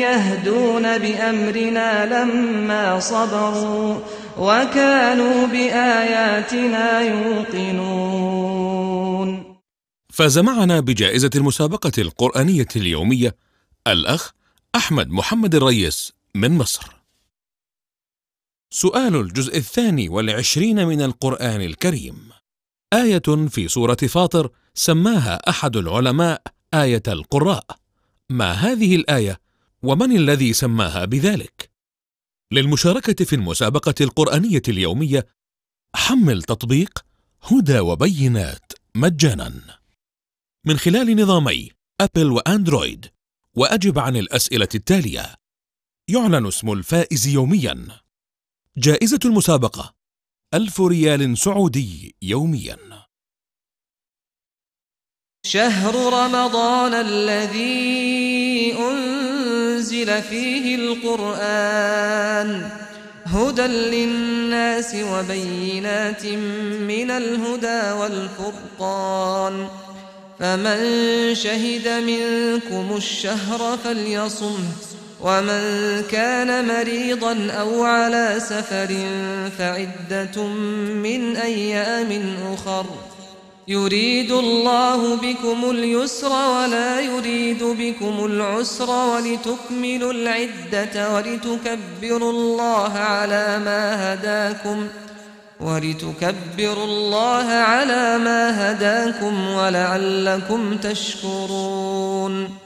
Speaker 1: يهدون بأمرنا لما صبروا وكانوا بآياتنا يوقنون
Speaker 3: فاز معنا بجائزة المسابقة القرآنية اليومية الأخ أحمد محمد الريس من مصر سؤال الجزء الثاني والعشرين من القرآن الكريم آية في سورة فاطر سماها أحد العلماء آية القراء ما هذه الآية ومن الذي سماها بذلك؟ للمشاركة في المسابقة القرآنية اليومية حمل تطبيق هدى وبينات مجاناً من خلال نظامي أبل وأندرويد وأجب عن الأسئلة التالية يعلن اسم الفائز يوميا جائزة المسابقة ألف ريال سعودي يوميا
Speaker 1: شهر رمضان الذي أنزل فيه القرآن هدى للناس وبينات من الهدى والفرقان فمن شهد منكم الشهر فليصمه ومن كان مريضا أو على سفر فعدة من أيام أخر يريد الله بكم اليسر ولا يريد بكم العسر ولتكملوا العدة ولتكبروا الله على ما هداكم ۖ ولتكبروا الله على ما هداكم ولعلكم تشكرون